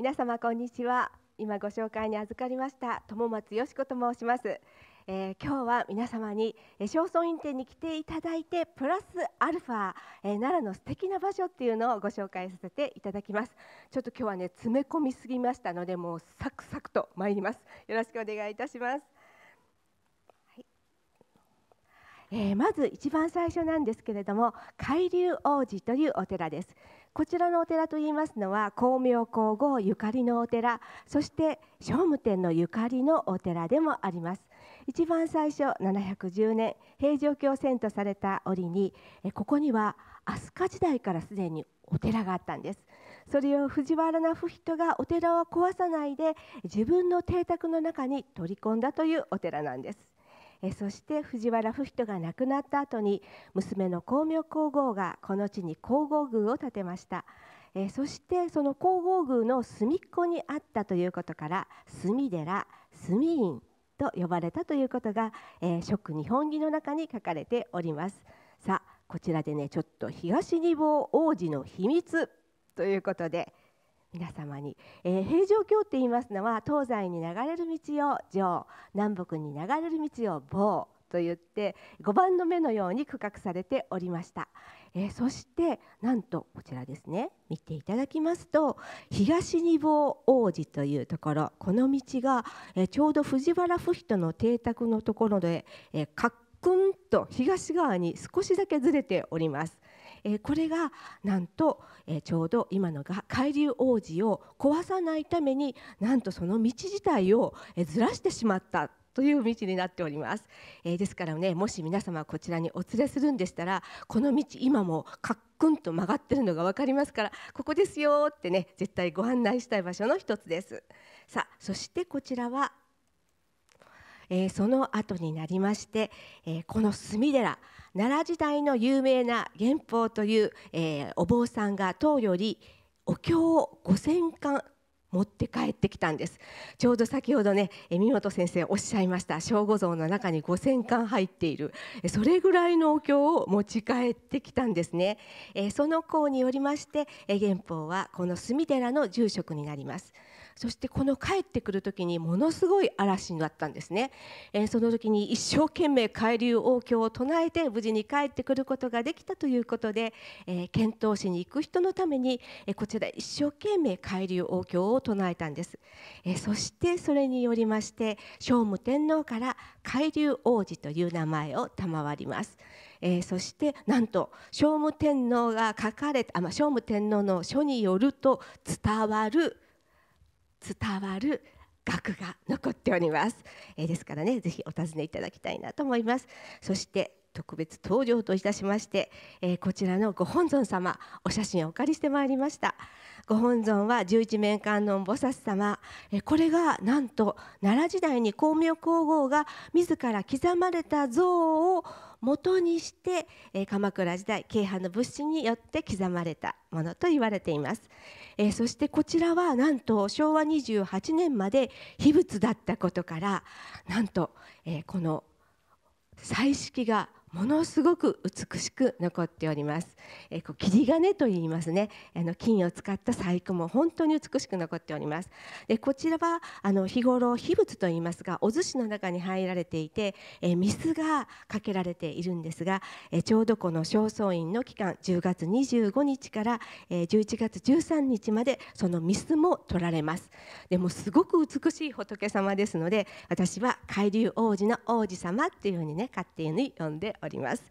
皆様こんにちは今ご紹介に預かりました友松よし子と申します、えー、今日は皆様に正倉院展に来ていただいてプラスアルファ、えー、奈良の素敵な場所っていうのをご紹介させていただきますちょっと今日はね詰め込みすぎましたのでもうサクサクと参りますよろしくお願いいたしますえー、まず一番最初なんですけれども海流王子というお寺ですこちらのお寺といいますのは光明皇后ゆかりのお寺そして聖武天のゆかりのお寺でもあります一番最初710年平城京遷都された折にここには飛鳥時代からすでにお寺があったんですそれを藤原那不人がお寺を壊さないで自分の邸宅の中に取り込んだというお寺なんですえそして藤原不人が亡くなった後に娘の光明皇后がこの地に皇后宮を建てましたえそしてその皇后宮の隅っこにあったということから隅寺隅院と呼ばれたということが「えー、日本儀」の中に書かれておりますさあこちらでねちょっと東二棒王子の秘密ということで皆様に、えー、平城京って言いますのは東西に流れる道を城南北に流れる道を棒と言って5番の目のように区画されておりました、えー、そしてなんとこちらですね見ていただきますと東二坊王子というところこの道が、えー、ちょうど藤原不人の邸宅のところで、えー、カックと東側に少しだけずれておりますえー、これがなんと、えー、ちょうど今の海流王子を壊さないためになんとその道自体を、えー、ずらしてしまったという道になっております、えー、ですからねもし皆様こちらにお連れするんでしたらこの道今もカックンと曲がってるのが分かりますからここですよってね絶対ご案内したい場所の一つですさあそしてこちらは、えー、その後になりまして、えー、この隅寺奈良時代の有名な元宝という、えー、お坊さんが唐よりお経を5,000巻持って帰ってきたんですちょうど先ほどね三本先生おっしゃいました正午像の中に5,000巻入っているそれぐらいのお経を持ち帰ってきたんですねその子によりまして元宝はこの隅寺の住職になります。そしてこの帰ってくる時にものすごい嵐になったんですね、えー、その時に一生懸命海流王経を唱えて無事に帰ってくることができたということで、えー、遣唐使に行く人のために、えこちら一生懸命海流王経を唱えたんです、えそしてそれによりまして聖武天皇から海流王子という名前を賜ります、えー、そしてなんと聖武天皇が書かれた、まあ、聖武天皇の書によると伝わる伝わる額が残っております、えー、ですからねぜひお尋ねいただきたいなと思いますそして特別登場といたしまして、えー、こちらのご本尊様お写真をお借りしてまいりましたご本尊は十一面観音菩薩様、えー、これがなんと奈良時代に光明皇后が自ら刻まれた像を元にして、えー、鎌倉時代京阪の仏師によって刻まれたものと言われています、えー、そしてこちらはなんと昭和28年まで秘仏だったことからなんと、えー、この彩色がものすごく美しく残っております、えこう切り金と言いますねあの金を使った細工も本当に美しく残っておりますでこちらはあの日頃秘仏と言いますがお寿司の中に入られていて、えミスがかけられているんですが、えちょうどこの正倉院の期間10月25日から、え11月13日までそのミスも取られますでもすごく美しい仏様ですので私は海流王子の王子様っていうふうにね勝手に呼んでおります、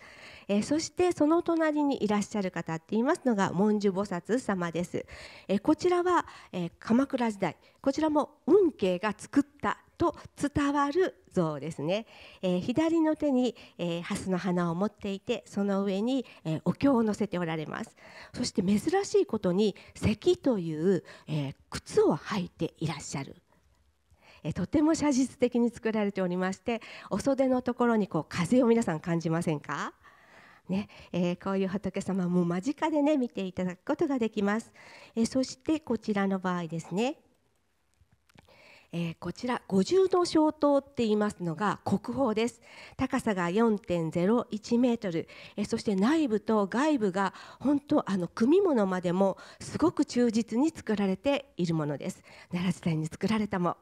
えー、そしてその隣にいらっしゃる方っていますのが文殊菩薩様です、えー、こちらは、え鎌倉時代こちらも運慶が作ったと伝わる像ですね、えー、左の手に、えー、蓮の花を持っていてその上に、えー、お経を載せておられますそして珍しいことに咳という、えー、靴を履いていらっしゃるえとても写実的に作られておりましてお袖のところにこう風を皆さん感じませんかねえー、こういう仏様も間近でね見ていただくことができます、えー、そしてこちらの場合ですねえー、こちら五重の小塔って言いますのが国宝です高さが4.01メートル、えー、そして内部と外部が本当あの組物までもすごく忠実に作られているものです奈良時代に作られたも、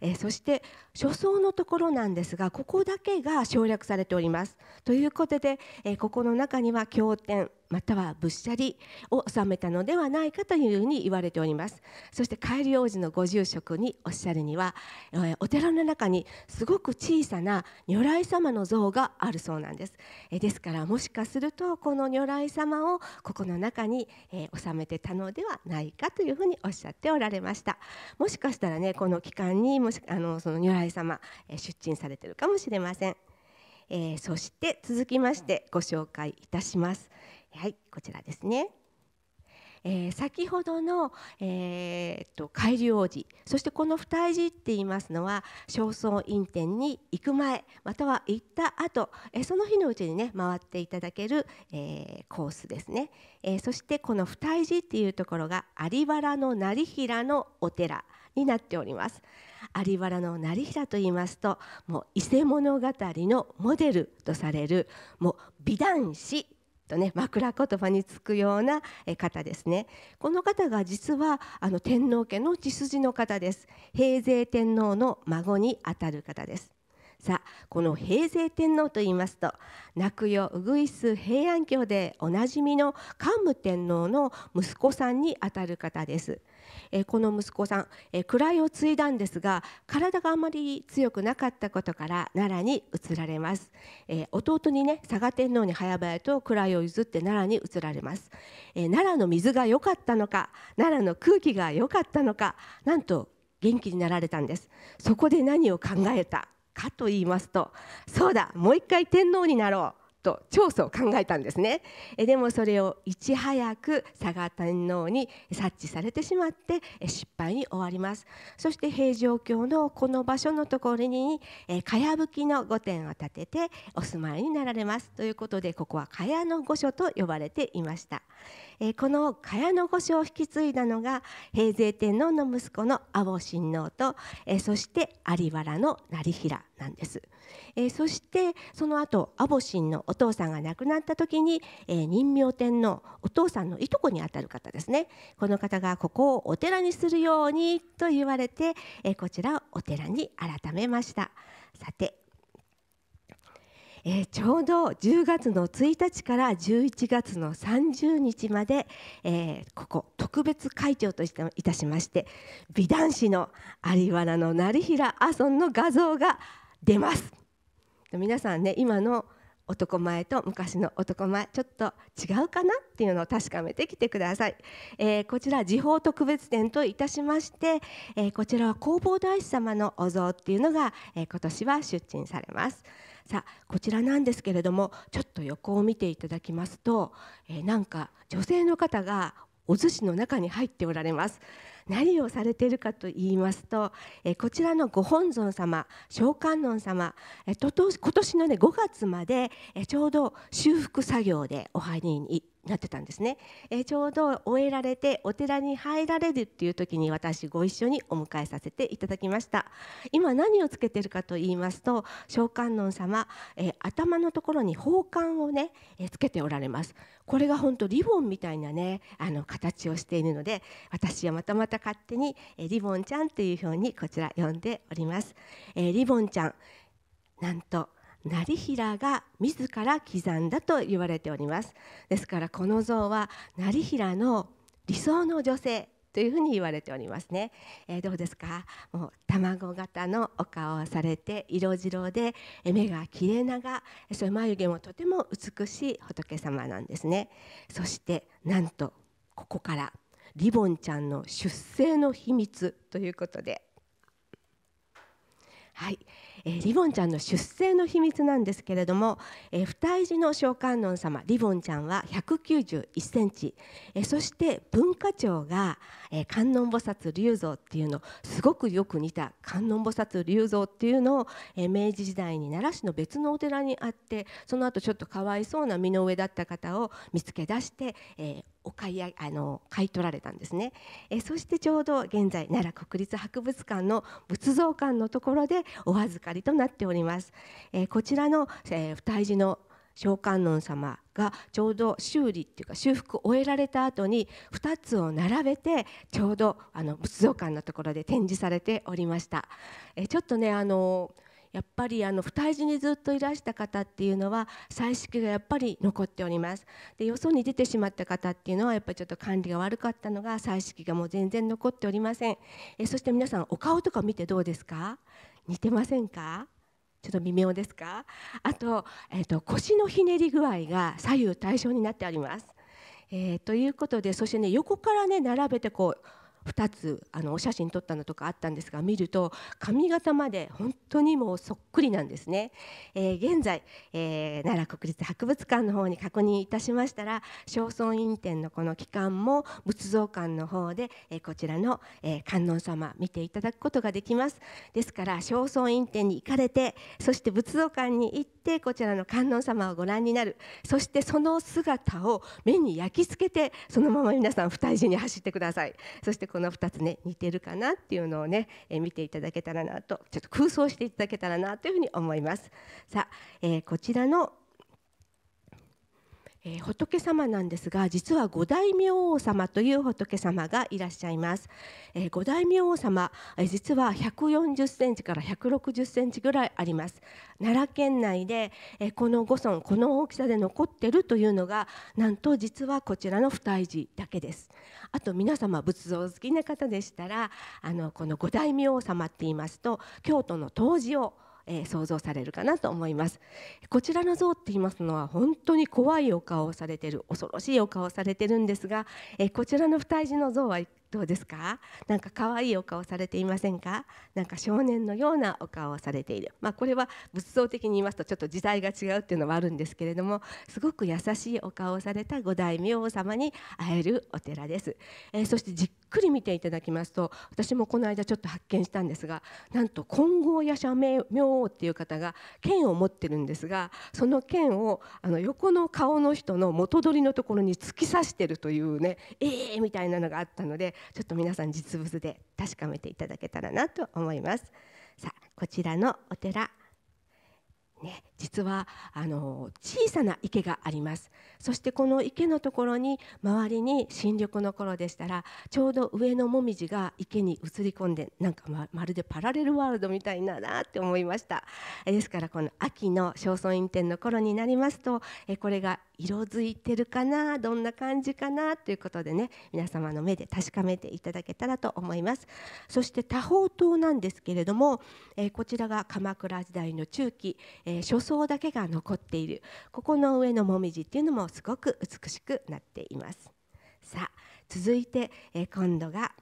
えー、そして初層のところなんですがここだけが省略されておりますということで、えここの中には経典または仏舎利を治めたのではないかというふうに言われておりますそして帰り王子のご住職におっしゃるにはお寺の中にすごく小さな如来様の像があるそうなんですですからもしかするとこの如来様をここの中に収めてたのではないかというふうにおっしゃっておられましたもしかしたらねこの期間にもしあのその如来様出陳されてるかもしれませんえー、そして続きましてご紹介いたします、はいこちらですね。えー、先ほどの、えー、っと海流王子そしてこの二重寺って言いますのは正倉院店に行く前または行った後、えー、その日のうちにね回っていただける、えー、コースですね、えー、そしてこの二重寺っていうところが有原の成平のお寺になっております有原の成平と言いますともう伊勢物語のモデルとされるもう美男子とね枕言葉につくような方ですねこの方が実はあの天皇家の血筋の方です平成天皇の孫にあたる方ですさあこの平成天皇といいますと泣くようぐいす平安京でおなじみの桓武天皇の息子さんにあたる方です。えこの息子さん、え位を継いだんですが体があまり強くなかったことから奈良に移られます、え弟にね佐賀天皇に早々と位を譲って奈良に移られます、え奈良の水が良かったのか奈良の空気が良かったのかなんと元気になられたんですそこで何を考えたかと言いますとそうだもう一回天皇になろうと調査を考えたんですねえでもそれをいち早く佐賀天皇に察知されてしまって失敗に終わりますそして平城京のこの場所のところにかやぶきの御殿を建ててお住まいになられますということでここは茅の御所と呼ばれていましたえこの茅の御所を引き継いだのが平成天皇の息子の阿保親王とえそして有原の成平なんです、えー、そしてその後アボシンのお父さんが亡くなった時に、えー、任明天のお父さんのいとこにあたる方ですねこの方がここをお寺にするようにと言われて、えー、こちらをお寺に改めましたさてえー、ちょうど10月の1日から11月の30日まで、えー、ここ特別会長としていたしまして美男子の有原の成平阿尊の画像が出ます皆さんね今の男前と昔の男前ちょっと違うかなっていうのを確かめてきてください、えー、こちら時報特別展といたしまして、えー、こちらは弘法大師様のお像っていうのが、えー、今年は出陳されますさあこちらなんですけれどもちょっと横を見ていただきますと、えなんか女性の方がお寿司の中に入っておられます何をされているかと言いますと、えこちらのご本尊様召喚音様、え今年の、ね、5月まで、えちょうど修復作業でお入りになってたんですね、えー、ちょうど終えられてお寺に入られるっていう時に私ご一緒にお迎えさせていただきました今何をつけてるかと言いますと召喚音様、えー、頭のところに宝冠をね、えー、つけておられますこれが本当リボンみたいなねあの形をしているので私はまたまた勝手に、えリボンちゃんというふうにこちら呼んでおります、えリボンちゃんなんと成平が自ら刻んだと言われておりますですからこの像は成平の理想の女性というふうに言われておりますね、えー、どうですかもう卵型のお顔をされて色白で目が綺麗ながそれ眉毛もとても美しい仏様なんですねそしてなんとここからリボンちゃんの出生の秘密ということではい、えー、リボンちゃんの出生の秘密なんですけれども、えー、二重寺の召観音様リボンちゃんは191センチ、えー、そして文化庁が、えー、観音菩薩龍像っていうのすごくよく似た観音菩薩龍像っていうのを、えー、明治時代に奈良市の別のお寺にあってその後ちょっとかわいそうな身の上だった方を見つけ出して、えー、お買いあの買い取られたんですねえそしてちょうど現在奈良国立博物館の仏像館のところでお預かりとなっております、えこちらの、えー、不の小観音様がちょうど修理っていうか修復を終えられた後に2つを並べてちょうどあの仏像館のところで展示されておりましたえちょっとねあのーやっぱりあの不退寺にずっといらした方っていうのは彩色がやっぱり残っておりますでよそに出てしまった方っていうのはやっぱりちょっと管理が悪かったのが彩色がもう全然残っておりませんえそして皆さんお顔とか見てどうですか似てませんかちょっと微妙ですかあと,、えーと、腰のひねり具合が左右対称になってあります。えー、ということでそしてね横からね並べてこう2つあのお写真撮ったのとかあったんですが見ると髪型まで本当にもうそっくりなんですね、えー、現在、えー、奈良国立博物館の方に確認いたしましたら正倉院展のこの期間も仏像館の方で、えー、こちらの、えー、観音様見ていただくことができますですから正倉院展に行かれてそして仏像館に行ってこちらの観音様をご覧になるそしてその姿を目に焼き付けてそのまま皆さん不退寺に走ってくださいそしてこの2つね似てるかなっていうのをね、え見ていただけたらなとちょっと空想していただけたらなというふうに思います。さあ、えー、こちらのえー、仏様なんですが実は五大明王様という仏様がいらっしゃいます、えー、五大明王様、えー、実は140センチから160センチぐらいあります奈良県内で、えー、この五尊この大きさで残ってるというのがなんと実はこちらの二重寺だけですあと皆様仏像好きな方でしたらあのこの五大明王様って言いますと京都の東寺をえー、想像されるかなと思いますこちらの像って言いますのは本当に怖いお顔をされてる恐ろしいお顔をされてるんですが、えー、こちらの二重寺の像はどうですかなんか可愛いお顔されていませんかなんか少年のようなお顔をされている、まあ、これは仏像的に言いますとちょっと時代が違うっていうのはあるんですけれどもすごく優しいお顔をされた五代明王様に会えるお寺です、えー、そしてじっくり見ていただきますと私もこの間ちょっと発見したんですがなんと金剛夜叉明王っていう方が剣を持ってるんですがその剣をあの横の顔の人の元取りのところに突き刺してるというねえーみたいなのがあったのでちょっと皆さん実物で確かめていただけたらなと思いますさあこちらのお寺ね、実はあの小さな池がありますそしてこの池のところに周りに新緑の頃でしたらちょうど上のもみじが池に映り込んでなんかままるでパラレルワールドみたいななって思いましたですからこの秋の正倉院展の頃になりますとえこれが色づいてるかなどんな感じかなということでね皆様の目で確かめていただけたらと思いますそして多宝塔なんですけれども、えー、こちらが鎌倉時代の中期、えー、書層だけが残っているここの上のもみじっていうのもすごく美しくなっていますさあ続いて、えー、今度が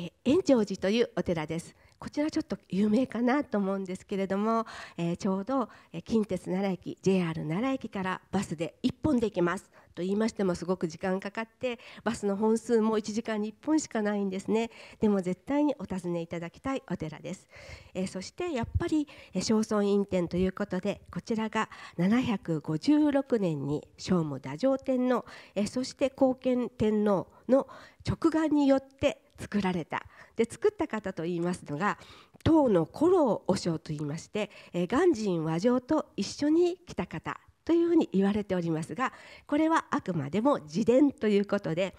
え円城寺というお寺ですこちらちょっと有名かなと思うんですけれども、えー、ちょうど、え近鉄奈良駅 JR 奈良駅からバスで1本で行けますと言いましてもすごく時間かかってバスの本数も1時間に1本しかないんですねでも絶対にお尋ねいただきたいお寺です、えー、そしてやっぱり正村院展ということでこちらが756年に聖武太上天皇、えー、そして貢献天皇の直眼によって作られたで作った方といいますのが唐の古老和尚といいまして、え鑑真和尚と一緒に来た方というふうに言われておりますがこれはあくまでも自伝ということで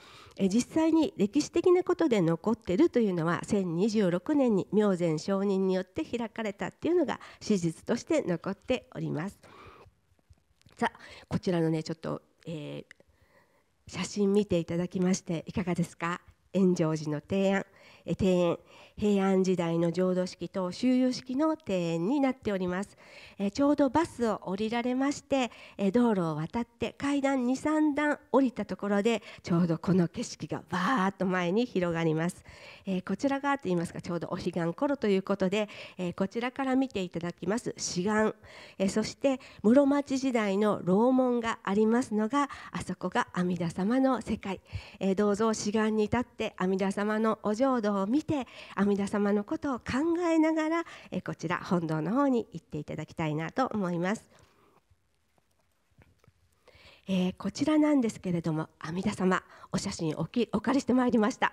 実際に歴史的なことで残っているというのは1026年に明前上人によって開かれたっていうのが史実として残っております。さあこちらのねちょっと、えー、写真見ていただきましていかがですか炎上寺の提案庭園平安時代の浄土式と周遊式の庭園になっております、えちょうどバスを降りられまして、え道路を渡って階段23段降りたところでちょうどこの景色がわーっと前に広がります、えこちらがと言いますかちょうどお彼岸頃ということで、えこちらから見ていただきます志願、えそして室町時代の楼門がありますのがあそこが阿弥陀様の世界、えどうぞ志願に立って阿弥陀様のお浄土を見て阿弥皆様のことを考えながら、えこちら本堂の方に行っていただきたいなと思います。えー、こちらなんですけれども阿弥陀様お写真おきお借りしてまいりました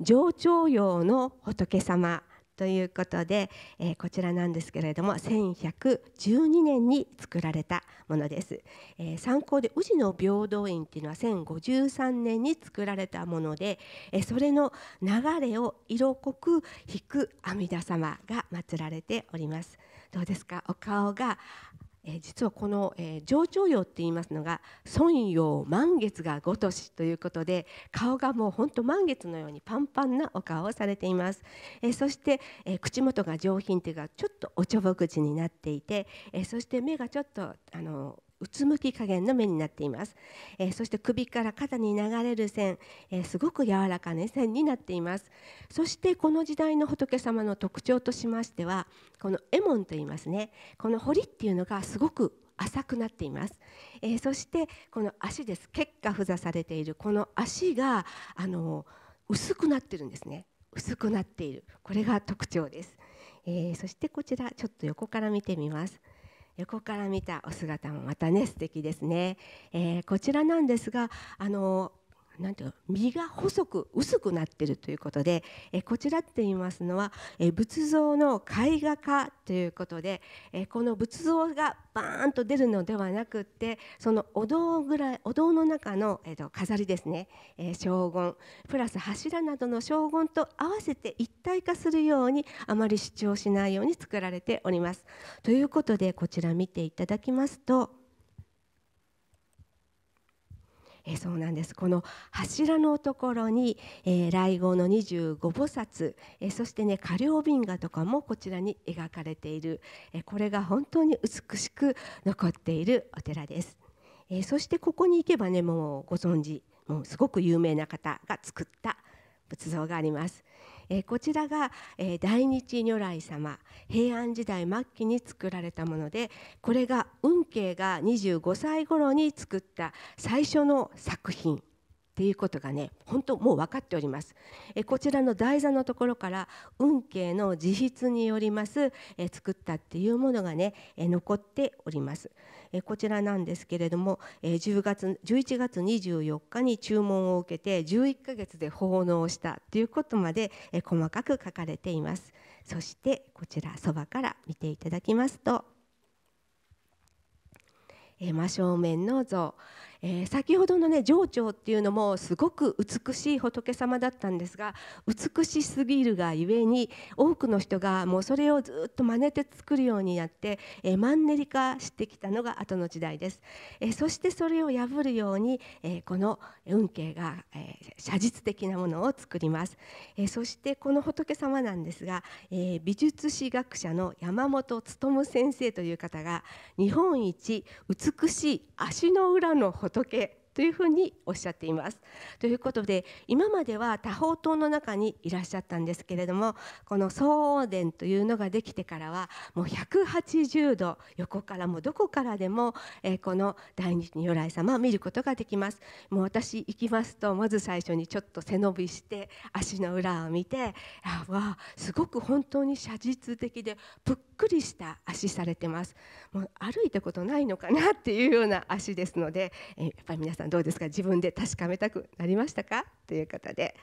上長用の仏様ということで、えー、こちらなんですけれども1112年に作られたものです、えー、参考で宇治の平等院っていうのは1053年に作られたもので、えー、それの流れを色濃く引く阿弥陀様が祀られておりますどうですかお顔がえー、実はこの、えー、上長葉って言いますのが孫陽満月がごとしということで顔がもうほんと満月のようにパンパンなお顔をされています、えー、そして、え口元が上品というかちょっとおちょぼ口になっていて、えそして目がちょっとあのうつむき加減の目になっています、えー、そして首から肩に流れる線、えー、すごく柔らかな線になっていますそしてこの時代の仏様の特徴としましてはこのエモンと言いますねこの堀っていうのがすごく浅くなっています、えー、そしてこの足です結果付座されているこの足があの薄くなってるんですね薄くなっているこれが特徴です、えー、そしてこちらちょっと横から見てみます横から見たお姿もまたね素敵ですね、えー、こちらなんですがあのなんていう身が細く薄くなっているということで、えこちらって言いますのは、え仏像の絵画化ということで、えこの仏像がバーンと出るのではなくってそのお堂ぐらいお堂の中の、えっと飾りですね、え荘厳プラス柱などの荘厳と合わせて一体化するようにあまり主張しないように作られております。ということでこちら見ていただきますと。えー、そうなんですこの柱のところに、えー、来号の25菩薩、えー、そしてね火料瓶画とかもこちらに描かれている、えー、これが本当に美しく残っているお寺です、えー、そしてここに行けばねもうご存知もうすごく有名な方が作った仏像がありますえこちらが、え大日如来様平安時代末期に作られたものでこれが運慶が25歳頃に作った最初の作品っていうことがね本当もう分かっておりますえこちらの台座のところから運慶の自筆によりますえ作ったっていうものがねえ残っておりますえこちらなんですけれどもえ10月11月24日に注文を受けて11ヶ月で奉納したということまでえ細かく書かれていますそしてこちらそばから見ていただきますと真正面の像えー、先ほどのね情緒っていうのもすごく美しい仏様だったんですが美しすぎるがゆえに多くの人がもうそれをずっと真似て作るようになって、えー、マンネリ化してきたのが後の時代です、えー、そしてそれを破るように、えー、この運慶が、えー、写実的なものを作ります、えー、そしてこの仏様なんですが、えー、美術史学者の山本勉先生という方が日本一美しい足の裏の仏仏というふうにおっしゃっています。ということで今までは多宝塔の中にいらっしゃったんですけれどもこの総王殿というのができてからはもう180度横からもどこからでも、えこの大日如来様を見ることができます。もう私行きますとまず最初にちょっと背伸びして足の裏を見てあわすごく本当に写実的でぷっくりした足されてますもう歩いたことないのかなっていうような足ですので、えやっぱり皆さんどうですか自分で確かめたくなりましたかということで、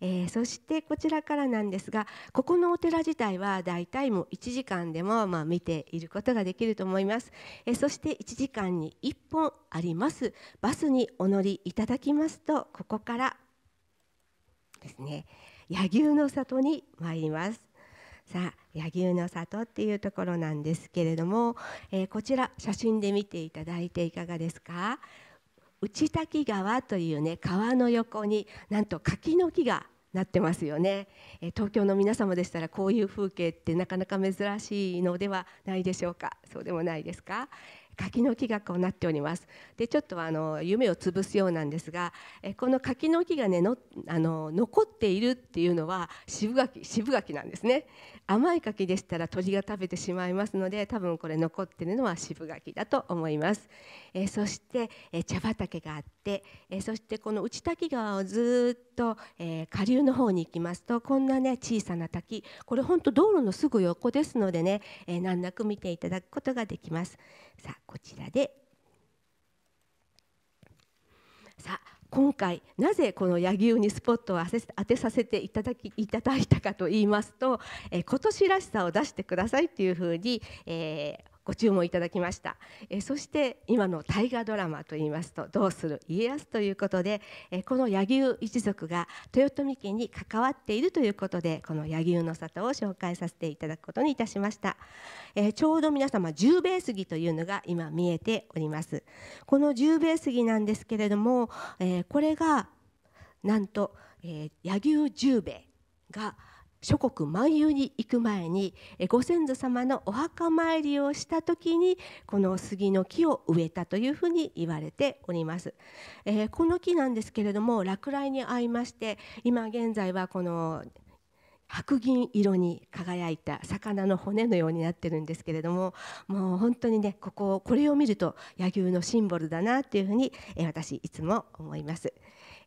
えー、そしてこちらからなんですがここのお寺自体は大体もう1時間でもまあ見ていることができると思います、えー、そして1時間に1本ありますバスにお乗りいただきますとここからですね柳生の里に参りますさあ柳生の里っていうところなんですけれども、えー、こちら写真で見ていただいていかがですか内滝川というね川の横になんと柿の木がなってますよね、えー、東京の皆様でしたらこういう風景ってなかなか珍しいのではないでしょうかそうでもないですか、柿の木がこうなっておりますでちょっとあの夢を潰すようなんですがえこの柿の木がねのあの残っているっていうのは渋柿渋柿なんですね甘い柿でしたら鳥が食べてしまいますので多分これ残ってるのは渋柿だと思いますえそしてえ茶畑があってえそしてこの内滝川をずっと、え下流の方に行きますとこんなね小さな滝これほんと道路のすぐ横ですのでね、え難なく見ていただくことができますさあこちらでさあ今回なぜこの柳生にスポットを当てさせていただきいただいたかと言いますと、えー、今年らしさを出してくださいっていうふうに、えー、ご注文いただきました、えそして今の大河ドラマといいますと「どうする家康」ということで、えこの柳生一族が豊臣家に関わっているということでこの柳生の里を紹介させていただくことにいたしました、えちょうど皆様十兵衛杉というのが今見えておりますこの十兵衛杉なんですけれども、えこれがなんと、え柳生十兵衛が「諸国漫遊に行く前にご先祖様のお墓参りをした時にこの杉の木を植えたというふうに言われております、えー、この木なんですけれども落雷に遭いまして今現在はこの白銀色に輝いた魚の骨のようになってるんですけれどももう本当にねこここれを見ると野球のシンボルだなっていうふうに私いつも思います。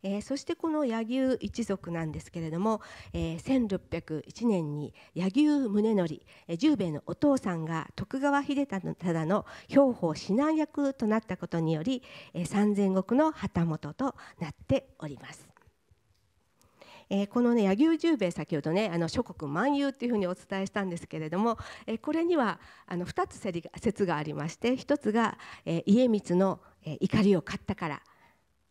えー、そしてこの柳生一族なんですけれども、えー、1601年に柳生宗則、えー、十兵衛のお父さんが徳川秀忠の兵法指南役となったことにより、えー、三千石の旗本となっております。えー、このね柳生十兵衛先ほどねあの諸国万有っていうふうにお伝えしたんですけれども、えー、これにはあの2つ説がありまして1つが、えー、家光の、え怒りを買ったから「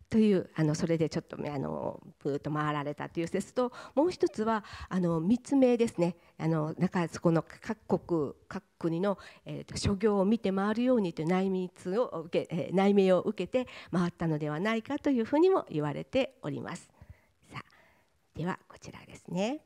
というあのそれでちょっとあのプーッと回られたという説ともう一つはあの密命ですねあのなんかそこの各国各国の、えーと、諸行を見て回るようにという内密を受け、内命を受けて回ったのではないかというふうにも言われております。さあではこちらですね。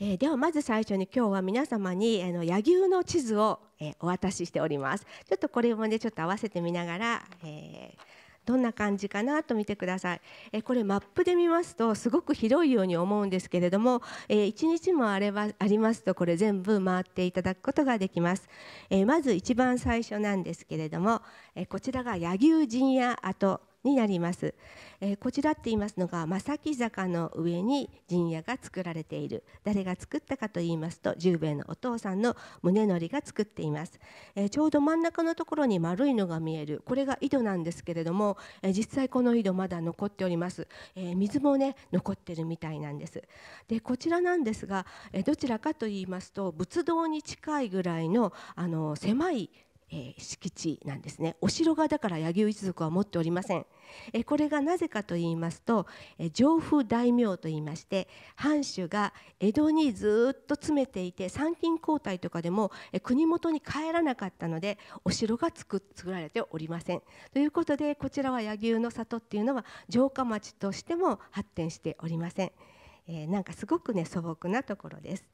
えー、ではまず最初に今日は皆様にあの野球の地図を、えー、お渡ししておりますちょっとこれもねちょっと合わせてみながら、えー、どんな感じかなと見てください、えー、これマップで見ますとすごく広いように思うんですけれども、えー、1日もあればありますとこれ全部回っていただくことができます、えー、まず一番最初なんですけれども、えこちらが柳生陣屋跡になります、えー、こちらって言いますのが正木坂の上に陣屋が作られている誰が作ったかと言いますと十兵衛のお父さんの宗則が作っています、えー、ちょうど真ん中のところに丸いのが見えるこれが井戸なんですけれども、えー、実際この井戸まだ残っております、え水もね残ってるみたいなんですでこちらなんですが、えどちらかと言いますと仏道に近いぐらいのあの狭いえー、敷地なんですねお城がだから柳生一族は持っておりません、えー、これがなぜかと言いますと、えー、上風大名といいまして藩主が江戸にずっと詰めていて参勤交代とかでも、えー、国元に帰らなかったのでお城が作作られておりませんということでこちらは柳生の里っていうのは城下町としても発展しておりません、えー、なんかすごくね素朴なところです。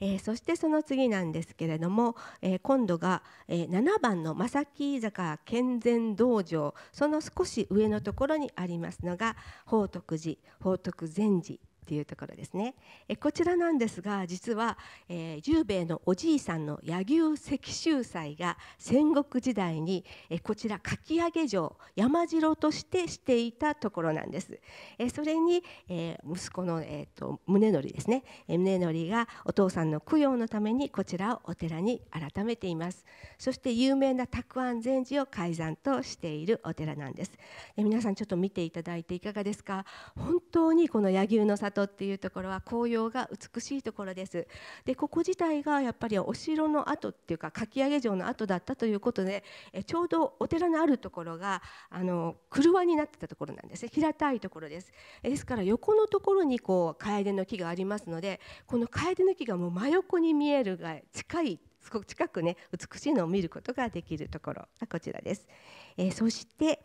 えー、そしてその次なんですけれども、えー、今度が、え7番の正木坂健全道場その少し上のところにありますのが宝徳寺宝徳禅寺っていうところですねえこちらなんですが実は、えー、十兵衛のおじいさんの柳生石州祭が戦国時代にえこちらかき上げ城山城としてしていたところなんですえそれに、えー、息子の、えーと、宗則ですね、え宗則がお父さんの供養のためにこちらをお寺に改めていますそして有名な沢安禅寺を改ざんとしているお寺なんですえ皆さんちょっと見ていただいていかがですか本当にこの柳生の里っていうところは紅葉が美しいところですでここ自体がやっぱりお城の跡っていうかかき上げ城の跡だったということでえちょうどお寺のあるところがあの車になってたところなんですね平たいところですですから横のところにこう楓の木がありますのでこの楓の木がもう真横に見えるが近いすごく近くね美しいのを見ることができるところがこちらです、えー、そして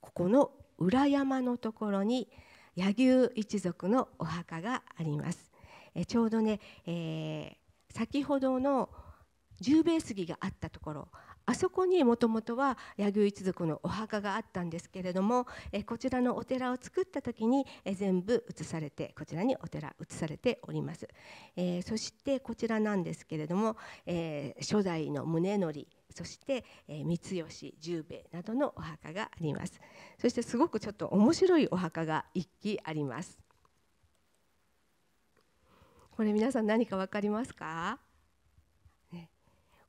ここの裏山のところに「柳生一族のお墓があります。えちょうどね、えー、先ほどの十兵衛杉があったところあそこにもともとは柳生一族のお墓があったんですけれどもえこちらのお寺を作った時にえ全部移されてこちらにお寺移されております、えー、そしてこちらなんですけれども、えー、初代の宗則そして、えー、三吉十兵衛などのお墓がありますそしてすごくちょっと面白いお墓が一基ありますこれ皆さん何かわかりますか、ね、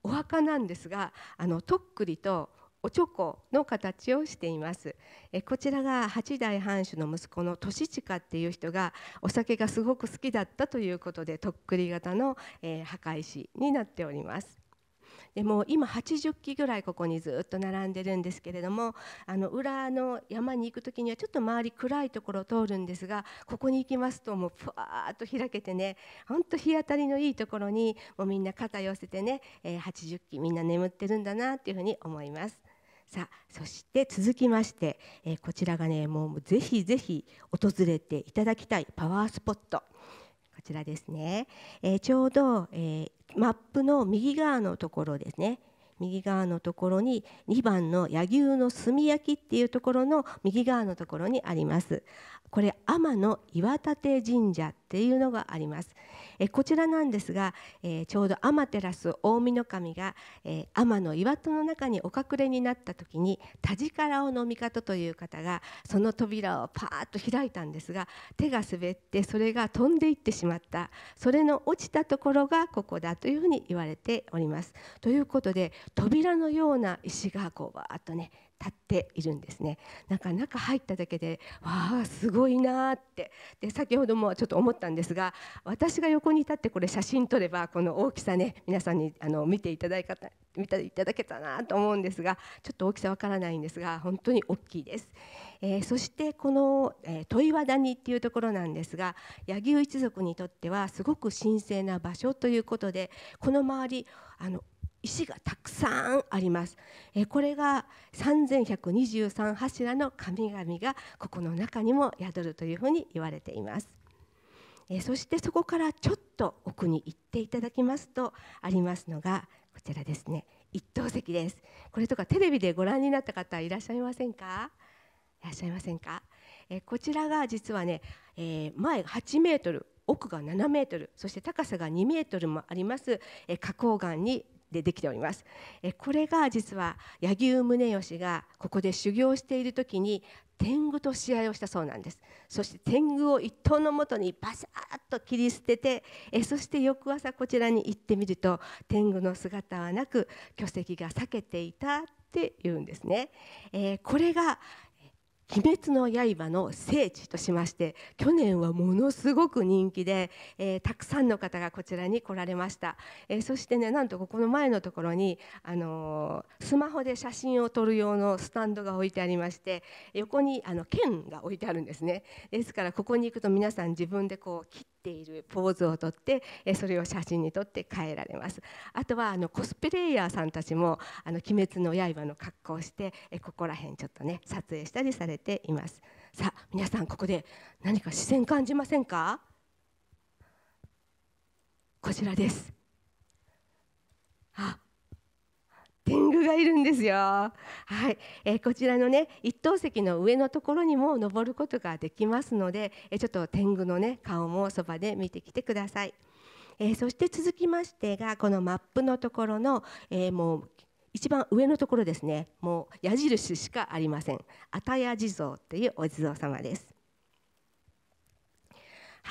お墓なんですがあのとっくりとおちょこの形をしていますえこちらが八代藩主の息子の利近っていう人がお酒がすごく好きだったということでとっくり型の、えー、墓石になっておりますでも今80基ぐらいここにずっと並んでるんですけれどもあの裏の山に行く時にはちょっと周り暗いところを通るんですがここに行きますともうふわーっと開けてねほんと日当たりのいいところにもうみんな肩寄せてね、えー、80機みんな眠ってるんだなっていうふうに思います。さあそして続きまして、えー、こちらがねもうぜひぜひ訪れていただきたいパワースポットこちらですね、えー、ちょうど、えー、マップの右側のところですね右側のところに2番の柳生の炭焼きっていうところの右側のところにありますこれ天の岩立神社っていうのがありますえこちらなんですが、えー、ちょうど天照大御神が、えー、天の岩戸の中にお隠れになった時に田力をの味方という方がその扉をパーッと開いたんですが手が滑ってそれが飛んでいってしまったそれの落ちたところがここだというふうに言われております。ということで扉のような石がこうわーっとね立っているんですねなか中入っただけでわあすごいなってで先ほどもちょっと思ったんですが私が横に立ってこれ写真撮ればこの大きさね皆さんにあの見ていただいた見ていただけたなと思うんですがちょっと大きさわからないんですが本当に大きいです、えー、そしてこの、え問岩谷っていうところなんですが柳生一族にとってはすごく神聖な場所ということでこの周りあの石がたくさんあります。えこれが3123柱の神々がここの中にも宿るというふうに言われています。えそしてそこからちょっと奥に行っていただきますとありますのがこちらですね一等席です。これとかテレビでご覧になった方いらっしゃいませんかいらっしゃいませんかえこちらが実はね、え前8メートル奥が7メートルそして高さが2メートルもあります、え花崗岩にでできておりますこれが実は柳生宗義がここで修行している時に天狗と試合をしたそうなんですそして天狗を一頭のもとにバシャーッと切り捨ててえそして翌朝こちらに行ってみると天狗の姿はなく巨石が裂けていたっていうんですね、えー、これが「鬼滅の刃」の聖地としまして去年はものすごく人気で、えー、たくさんの方がこちらに来られました、えー、そしてねなんとここの前のところに、あのー、スマホで写真を撮る用のスタンドが置いてありまして横にあの剣が置いてあるんですねですからここに行くと皆さん自分でこう切ているポーズをとってそれを写真に撮って変えられますあとはあのコスプレイヤーさんたちも「あの鬼滅の刃」の格好をしてここら辺ちょっとね撮影したりされていますさあ皆さんここで何か視線感じませんかこちらですあ天狗がいるんですよ。はい、えー、こちらのね一等席の上のところにも登ることができますので、えー、ちょっと天狗のね顔もそばで見てきてください。えー、そして続きましてがこのマップのところの、えー、もう一番上のところですねもう矢印しかありません。アタヤ地蔵というお地蔵様です。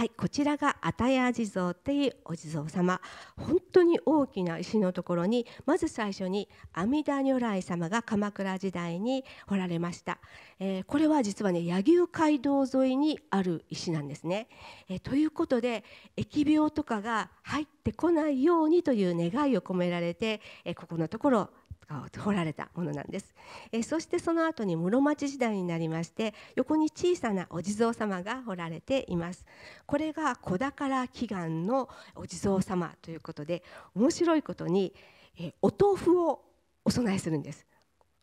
はい、こちらがアタヤ地蔵っていうお地蔵様本当に大きな石のところにまず最初に阿弥陀如来様が鎌倉時代に彫られました、えー、これは実はね柳生街道沿いにある石なんですね、えー、ということで疫病とかが入ってこないようにという願いを込められて、えー、ここのところ掘られたものなんです、えー、そしてその後に室町時代になりまして横に小さなお地蔵様が彫られていますこれが子宝祈願のお地蔵様ということで面白いことに、えー、お豆腐をお供えするんです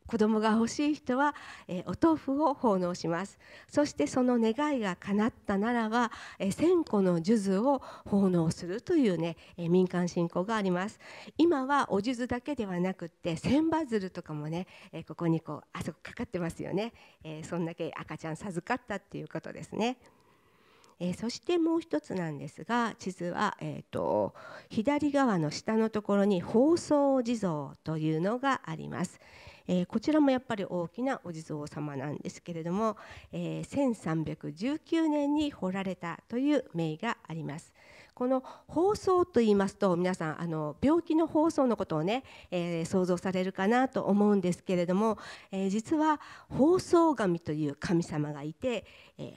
子供が欲しい人は、えお豆腐を奉納しますそしてその願いが叶ったならば、え千個の数珠を奉納するというね、え民間信仰があります今はお数珠だけではなくって千羽鶴とかもね、えここにこうあそこかかってますよね、えそんだけ赤ちゃん授かったっていうことですね。えー、そしてもう一つなんですが地図は、えーと左側の下のところに包装地蔵というのがあります。えー、こちらもやっぱり大きなお地蔵様なんですけれども、えー、1319年に彫られたという名があります。この放送と言いますと皆さんあの病気の放送のことをね、えー、想像されるかなと思うんですけれども、えー、実は放送神という神様がいて、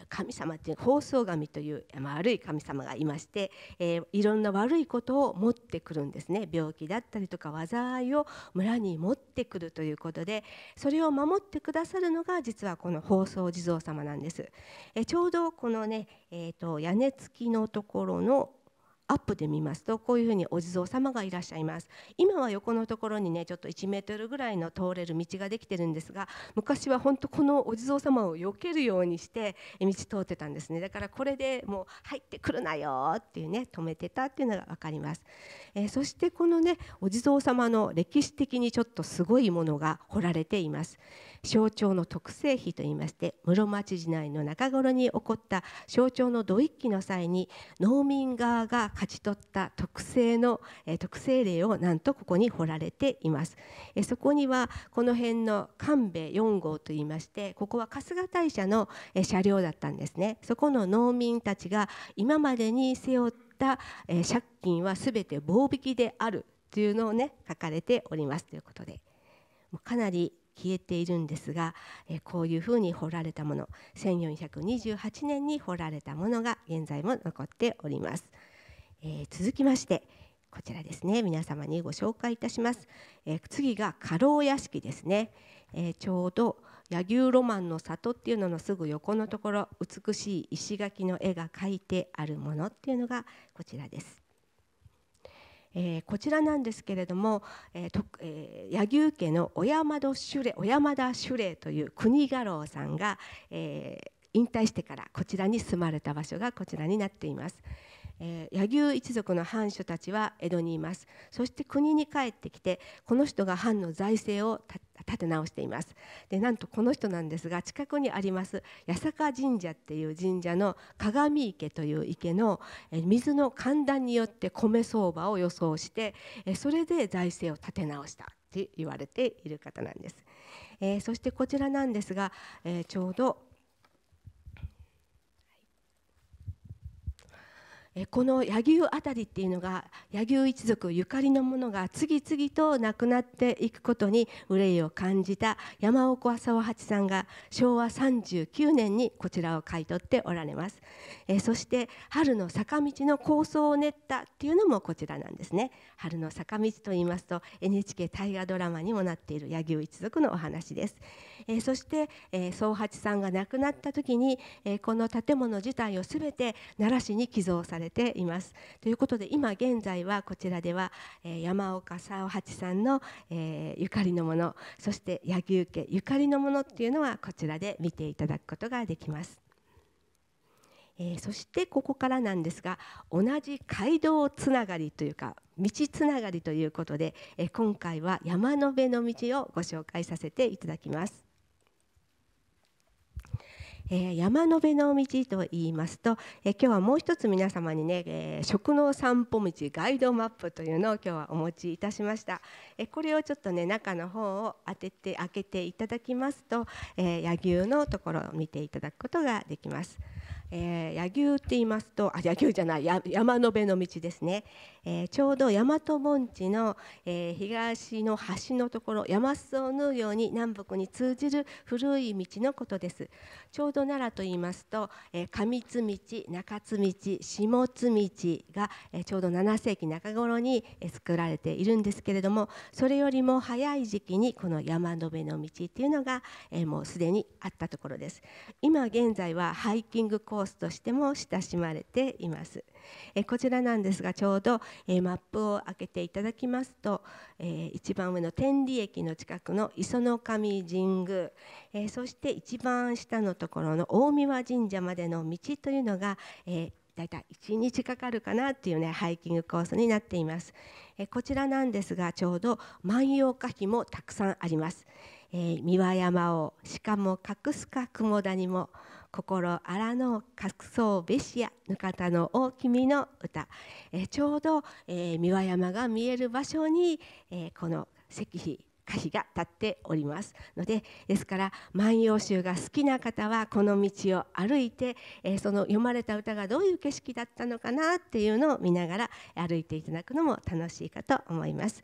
神様という放送神という、悪い神様がいまして、いろんな悪いことを持ってくるんですね病気だったりとか災いを村に持ってくるということでそれを守ってくださるのが実はこの放送地蔵様なんです。ちょうどこのね、屋根付きのところのアップで見ますとこういうふうにお地蔵様がいらっしゃいます今は横のところにねちょっと1メートルぐらいの通れる道ができてるんですが昔は本当このお地蔵様を避けるようにして道通ってたんですねだからこれでもう入ってくるなよっていうね止めてたっていうのが分かります、えー、そしてこのねお地蔵様の歴史的にちょっとすごいものが彫られています、象徴の特性碑といいまして室町時代の中頃に起こった象徴の土一揆の際に農民側が勝ち取った特性の、え特性例をなんとここに彫られています、えそこにはこの辺の神戸4号といいましてここは春日大社の、え車両だったんですねそこの農民たちが今までに背負った、え借金は全て棒引きであるというのをね書かれておりますということでかなり消えているんですが、えこういうふうに彫られたもの1428年に掘られたものが現在も残っております、えー、続きましてこちらですね皆様にご紹介いたします、えー、次が家老屋敷ですね、えー、ちょうど柳生ロマンの里っていうののすぐ横のところ美しい石垣の絵が描いてあるものっていうのがこちらですえー、こちらなんですけれども、えーとえー、柳生家の小山田守礼小山田礼という国家老さんが、えー、引退してからこちらに住まれた場所がこちらになっています。えー、柳生一族の藩主たちは江戸にいますそして国に帰ってきてこの人が藩の財政を立て直していますでなんとこの人なんですが近くにあります八坂神社っていう神社の鏡池という池の水の寒暖によって米相場を予想してそれで財政を立て直したって言われている方なんです、えー、そしてこちらなんですが、えー、ちょうどこの柳生辺りっていうのが柳生一族ゆかりのものが次々と亡くなっていくことに憂いを感じた山岡沢八さんが昭和39年にこちらを買い取っておられます、えそして春の坂道の構想を練ったっていうのもこちらなんですね春の坂道と言いますと NHK 大河ドラマにもなっている柳生一族のお話です、えそして、えー、総八さんが亡くなった時に、えこの建物自体をすべて奈良市に寄贈されれています。ということで今現在はこちらでは、え山岡沙八さんの、えゆかりのものそして柳生家ゆかりのものっていうのはこちらで見ていただくことができます。えー、そしてここからなんですが同じ街道つながりというか道つながりということで、えー、今回は山辺の道をご紹介させていただきます。えー、山の辺の道と言いますと、えー、今日はもう一つ皆様にね、えー、食の散歩道ガイドマップというのを今日はお持ちいたしました、えこれをちょっとね中の方を当てて開けていただきますと、えー、野牛のところを見ていただくことができます。えー、柳生って言いますとあ柳生じゃない山辺の道ですね、えー、ちょうど大和盆地の、えー、東の端のところ山裾を縫うように南北に通じる古い道のことですちょうど奈良と言いますと、え上津道中津道下津道が、えちょうど7世紀中頃に、え作られているんですけれどもそれよりも早い時期にこの山辺の道っていうのが、えもうすでにあったところです今現在はハイキングコーコースとしても親しまれています。えこちらなんですがちょうど、えマップを開けていただきますと、え一番上の天理駅の近くの磯の神神宮、えそして一番下のところの大神神社までの道というのが、えたい1日かかるかなっていうねハイキングコースになっていますえこちらなんですがちょうど万葉歌碑もたくさんあります、えー、三輪山をしかも隠すか雲谷も心あらの隠そうべしやぬかたの大みの歌、えちょうど、えー、三輪山が見える場所に、えー、この石碑歌詞が立っておりますのでですから「万葉集」が好きな方はこの道を歩いて、えー、その読まれた歌がどういう景色だったのかなっていうのを見ながら歩いていただくのも楽しいかと思います。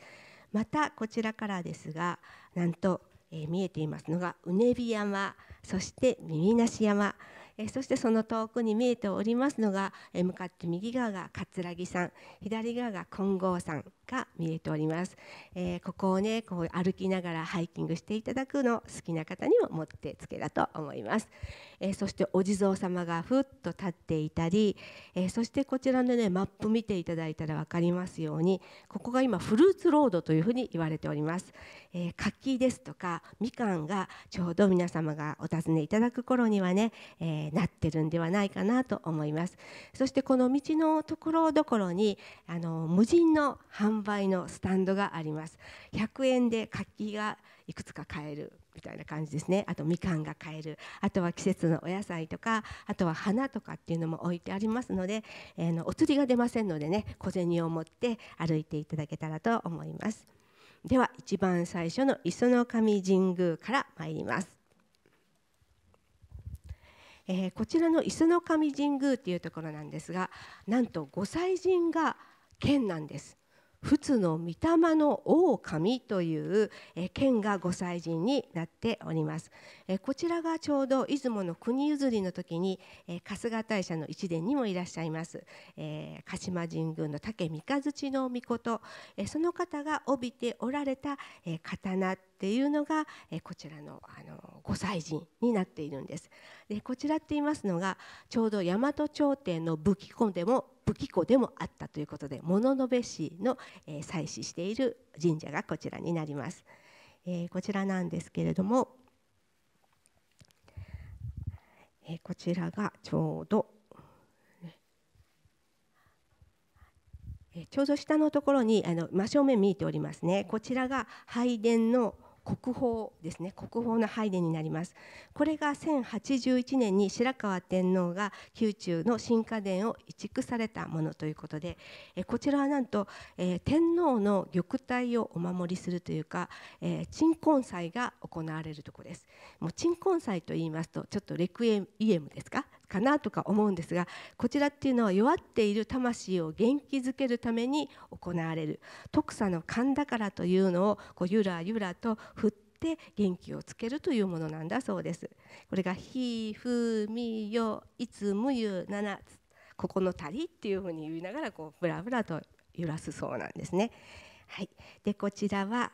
またこちらからですがなんと、えー、見えていますのがねび山そして耳なし山えそしてその遠くに見えておりますのが、え向かって右側が桂木山左側が金剛山が見えております、えー、ここをねこう歩きながらハイキングしていただくの好きな方にも持ってつけだと思います、えー、そしてお地蔵様がふっと立っていたり、えー、そしてこちらのねマップ見ていただいたら分かりますようにここが今フルーツロードというふうに言われております、えー、柿ですとかみかんがちょうど皆様がお尋ねいただく頃にはね、えなってるんではないかなと思いますそしてこの道のところどころにあの無人の販売のスタンドがあります100円で柿がいくつか買えるみたいな感じですねあとみかんが買えるあとは季節のお野菜とかあとは花とかっていうのも置いてありますので、えー、のお釣りが出ませんのでね小銭を持って歩いていただけたらと思います。では一番最初の磯の神神宮から参ります。えー、こちらの磯の神神宮っていうところなんですがなんと御祭神が県なんです仏の御霊の狼という、剣が御祭神になっておりますえこちらがちょうど出雲の国譲りの時に、え春日大社の一殿にもいらっしゃいます、え鹿島神宮の竹三日月の御事、えその方が帯びておられた、え刀っていうのが、えこちらのあの御祭神になっているんです。でこちらって言いますのがちょうど大和朝廷の武器庫でも武器庫でもあったということで物部市の、え祭祀している神社がこちらになります、えこちらなんですけれどもえこちらがちょうど、えちょうど下のところにあの真正面見えておりますねこちらが拝殿の国宝ですね国宝の拝殿になりますこれが1081年に白河天皇が宮中の新家殿を移築されたものということでえこちらはなんと、えー、天皇の玉体をお守りするというか、えー、鎮魂祭が行われるとこですもう鎮魂祭と言いますとちょっとレクイエムですかかなとか思うんですがこちらっていうのは弱っている魂を元気づけるために行われる徳佐の勘だからというのをこうゆらゆらと振って元気をつけるというものなんだそうです。これが「ひふみよいつむゆなな」ここのたりっていうふうに言いながらこうブラブラと揺らすそうなんですね。はい、でこちらは、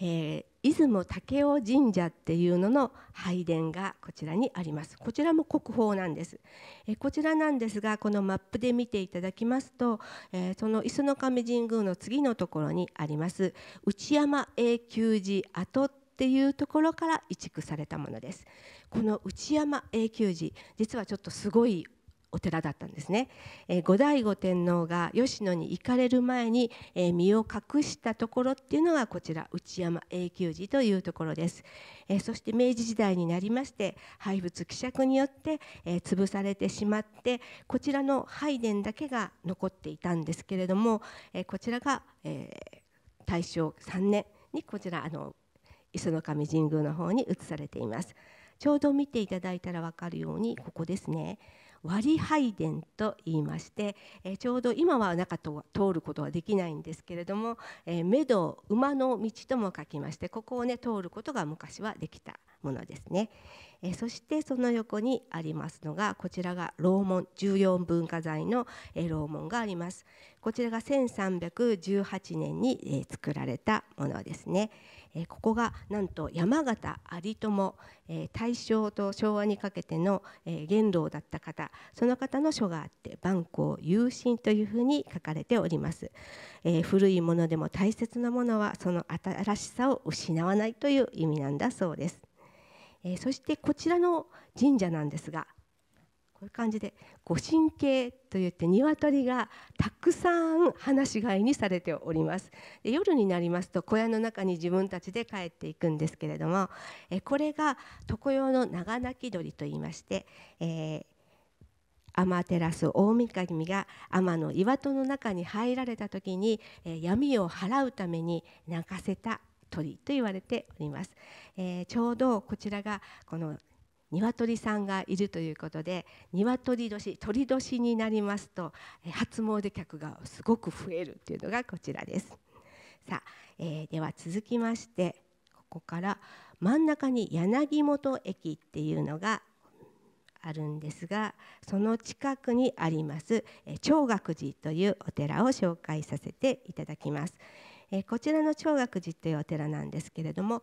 えー出雲武雄神社っていうのの拝殿がこちらにありますこちらも国宝なんですえこちらなんですがこのマップで見ていただきますと、えー、その磯の神神宮の次のところにあります内山永久寺跡っていうところから移築されたものですこの内山永久寺実はちょっとすごいお寺だったんですね、えー、後醍醐天皇が吉野に行かれる前に、えー、身を隠したところっていうのがこちら内山永久寺というところです、えー、そして明治時代になりまして廃仏毀釈によって、え潰されてしまってこちらの拝殿だけが残っていたんですけれども、えこちらが、え大正3年にこちらあの磯の神神宮の方に移されていますちょうど見ていただいたら分かるようにここですね割拝殿と言いまして、えちょうど今は中と通ることはできないんですけれども、え目処馬の道とも書きましてここをね通ることが昔はできたものですね。えそしてその横にありますのがこちらが楼門14文化財の、え楼門がありますこちらが1318年に、え作られたものですね、えここがなんと山形有朋、え大正と昭和にかけての、え元老だった方その方の書があって万光有心というふうに書かれております、え古いものでも大切なものはその新しさを失わないという意味なんだそうですえー、そしてこちらの神社なんですがこういう感じで御神経といって鶏がたくさん放し飼いにされておりますで夜になりますと小屋の中に自分たちで帰っていくんですけれどもえこれが常用の長鳴き鳥といいまして、えー天照大神が天の岩戸の中に入られた時に、え闇を払うために泣かせた鳥と言われております、えー、ちょうどこちらがこの鶏さんがいるということで鶏年鳥年になりますと初詣客がすごく増えるというのがこちらですさあ、えー、では続きましてここから真ん中に柳本駅っていうのがあるんですがその近くにあります長岳寺というお寺を紹介させていただきます。えこちらの長学寺というお寺なんですけれども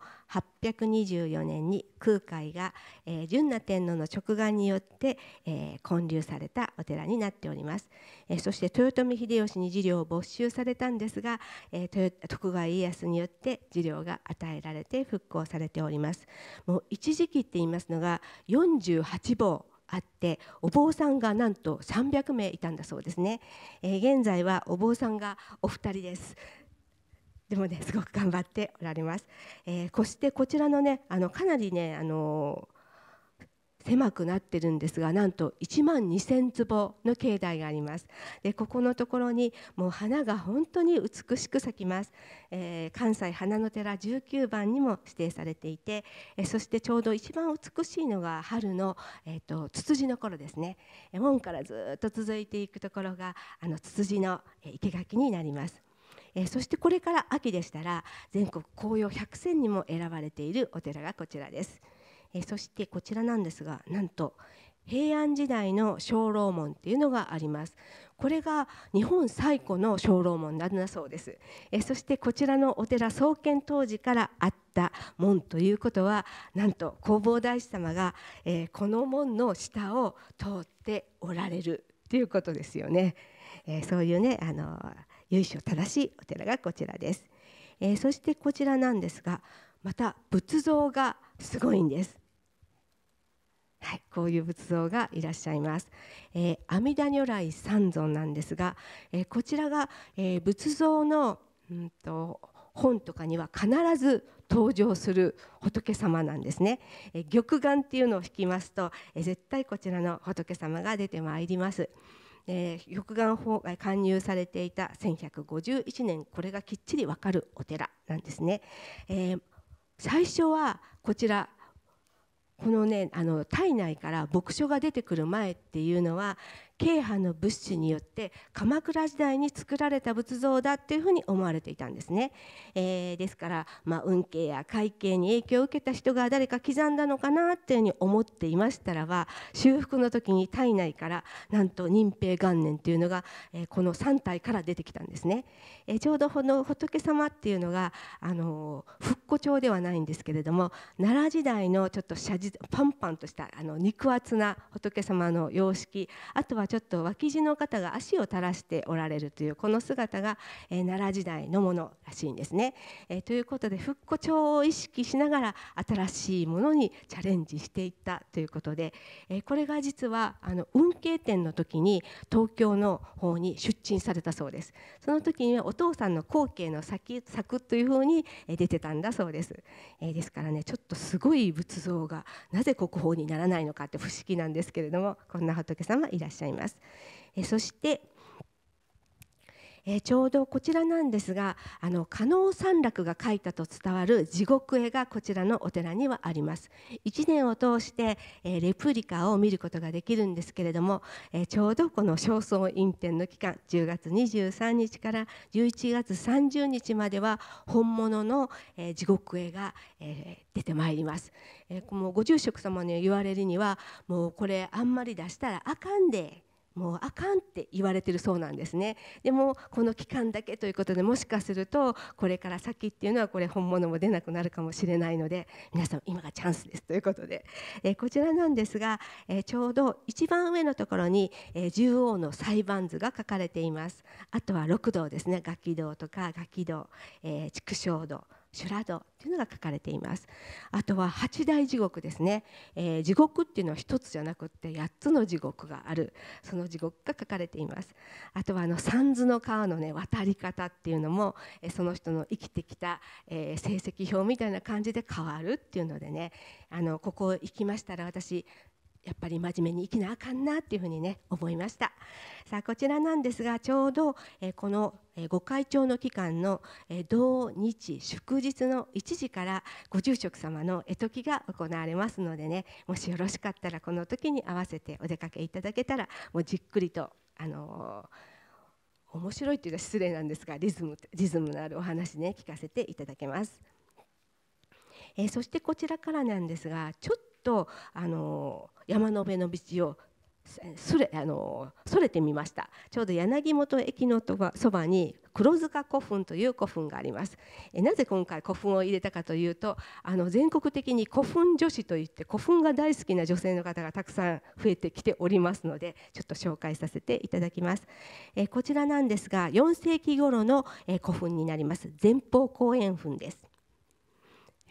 824年に空海が、え純那天皇の直眼によって、え建立されたお寺になっております、えそして豊臣秀吉に事領を没収されたんですが、え徳川家康によって事領が与えられて復興されておりますもう一時期って言いますのが48坊あってお坊さんがなんと300名いたんだそうですね、え現在はお坊さんがお二人ですでもねすごく頑張っておられます。えー、こしてこちらのねあのかなりねあの狭くなってるんですがなんと1万2,000坪の境内がありますでここのところにもう花が本当に美しく咲きます、えー、関西花の寺19番にも指定されていて、えー、そしてちょうど一番美しいのが春の、えーと、ツツジの頃ですね門からずっと続いていくところがあのツツジのえ生け垣になりますえそしてこれから秋でしたら全国紅葉100選にも選ばれているお寺がこちらです、えそしてこちらなんですがなんと平安時代の鐘楼門っていうのがありますこれが日本最古の鐘楼門なんだそうですえそしてこちらのお寺創建当時からあった門ということはなんと弘法大師様が、えー、この門の下を通っておられるということですよね、えー、そういうねあのー由緒正しいお寺がこちらです、えー、そしてこちらなんですがまた仏像がすごいんですはい、こういう仏像がいらっしゃいます、えー、阿弥陀如来三尊なんですが、えー、こちらが、えー、仏像の、うんと、と本とかには必ず登場する仏様なんですね、え玉眼っていうのを引きますと、え絶対こちらの仏様が出てまいります、えー、玉眼法が勧誘されていた1151年これがきっちりわかるお寺なんですね。えー、最初はこちらこのねあの体内から牧書が出てくる前っていうのは慶派の仏師によって鎌倉時代に作られた仏像だっていうふうに思われていたんですね、えー、ですから、まあ、運慶や会慶に影響を受けた人が誰か刻んだのかなっていうふうに思っていましたらば修復の時に体内からなんと任平元年というのが、えー、この3体から出てきたんですね、えー、ちょうどこの仏様っていうのが、あの復古調ではないんですけれども奈良時代のちょっとパンパンとしたあの肉厚な仏様の様式あとはちょっとちょっと脇地の方が足を垂らしておられるというこの姿が、え奈良時代のものらしいんですね。えー、ということで復古調を意識しながら新しいものにチャレンジしていったということで、えー、これが実はあの運慶展の時に東京の方に出陳されたそうです。その時にはお父さんの後継の先作というふうに出てたんだそうです。えー、ですからねちょっとすごい仏像がなぜ国宝にならないのかって不思議なんですけれどもこんな仏様いらっしゃいます。ます。えそしてえちょうどこちらなんですがあの加納山楽が書いたと伝わる地獄絵がこちらのお寺にはあります一年を通して、えレプリカを見ることができるんですけれども、えちょうどこの正倉院展の期間10月23日から11月30日までは本物の、え地獄絵が、えー、出てまいります、えー、もうご住職様に言われるにはもうこれあんまり出したらあかんでもうあかんって言われてるそうなんですねでもこの期間だけということでもしかするとこれから先っていうのはこれ本物も出なくなるかもしれないので皆さん今がチャンスですということで、えー、こちらなんですが、えー、ちょうど一番上のところに、えー、縦横の裁判図が書かれていますあとは六道ですね楽器道とか楽器道、え畜生道修羅道というのが書かれていますあとは八大地獄ですね、えー、地獄っていうのは1つじゃなくって8つの地獄があるその地獄が書かれていますあとはあの三途の川のね渡り方っていうのも、えその人の生きてきた、えー、成績表みたいな感じで変わるっていうのでねあのここ行きましたら私やっぱり真面目に生きなあかんなっていうふうにね思いましたさあこちらなんですがちょうど、えこのえご会長の期間のえ同日祝日の1時からご住職様の絵解きが行われますのでねもしよろしかったらこの時に合わせてお出かけいただけたらもうじっくりとあのー、面白いというのは失礼なんですがリズムリズムのあるお話ね聞かせていただけます。えー、そしてこちらからなんですがちょっとあの山の辺の道をそれあのそれてみましたちょうど柳本駅のそばに黒塚古墳という古墳がありますえなぜ今回古墳を入れたかというとあの全国的に古墳女子といって古墳が大好きな女性の方がたくさん増えてきておりますのでちょっと紹介させていただきますえこちらなんですが4世紀頃のえ古墳になります前方後円墳です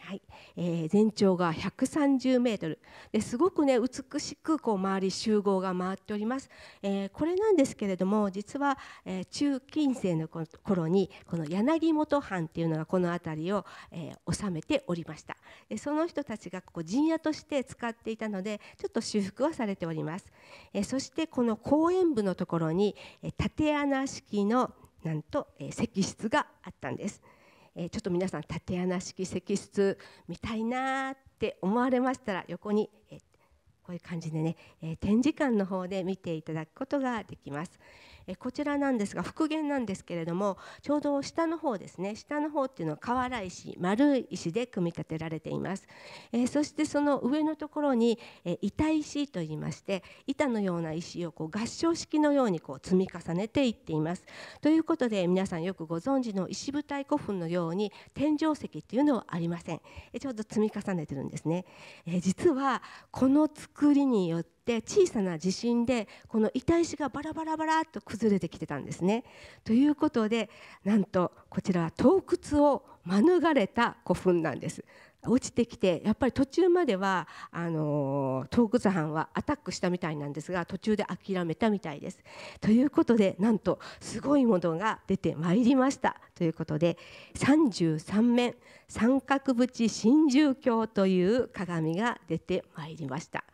はいえー、全長が130メートルですごくね美しくこう周り集合が回っております、えー、これなんですけれども実は、えー、中近世の頃にこの柳本藩っていうのがこの辺りを、えー、治めておりましたでその人たちがここ陣屋として使っていたのでちょっと修復はされております、えー、そしてこの公園部のところに、えー、縦穴式のなんと、えー、石室があったんです。えー、ちょっと皆さん縦穴式石室見たいなって思われましたら横に、えー、こういう感じでね、え展示館の方で見ていただくことができます。えこちらなんですが復元なんですけれどもちょうど下の方ですね下の方っていうのは瓦石丸い石で組み立てられています、えそしてその上のところに、え板石といいまして板のような石をこう合掌式のようにこう積み重ねていっていますということで皆さんよくご存知の石舞台古墳のように天井石っていうのはありません、えちょうど積み重ねてるんですね、え実はこの作りによってって小さな地震でこの板石がバラバラバラっと崩れてきてたんですね。ということでなんとこちらは洞窟を免れた古墳なんです。落ちてきてやっぱり途中まではあの洞窟藩はアタックしたみたいなんですが途中で諦めたみたいです。ということでなんとすごいものが出てまいりましたということで33面三角縁真珠鏡という鏡が出てまいりました。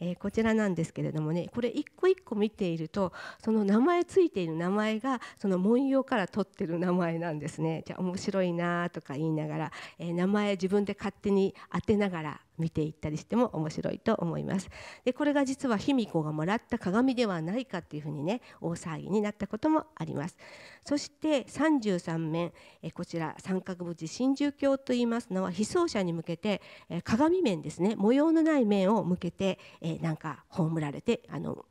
えー、こちらなんですけれどもねこれ一個一個見ているとその名前ついている名前がその文様から取ってる名前なんですね。じゃ面白いなとか言いながら、えー、名前自分で勝手に当てながら見ていったりしても面白いと思います。でこれが実は卑弥呼がもらった鏡ではないかというふうにね大騒ぎになったこともあります。そして33面えこちら三角縁真珠鏡といいますのは被葬者に向けてえ鏡面ですね模様のない面を向けてえなんか葬られてあの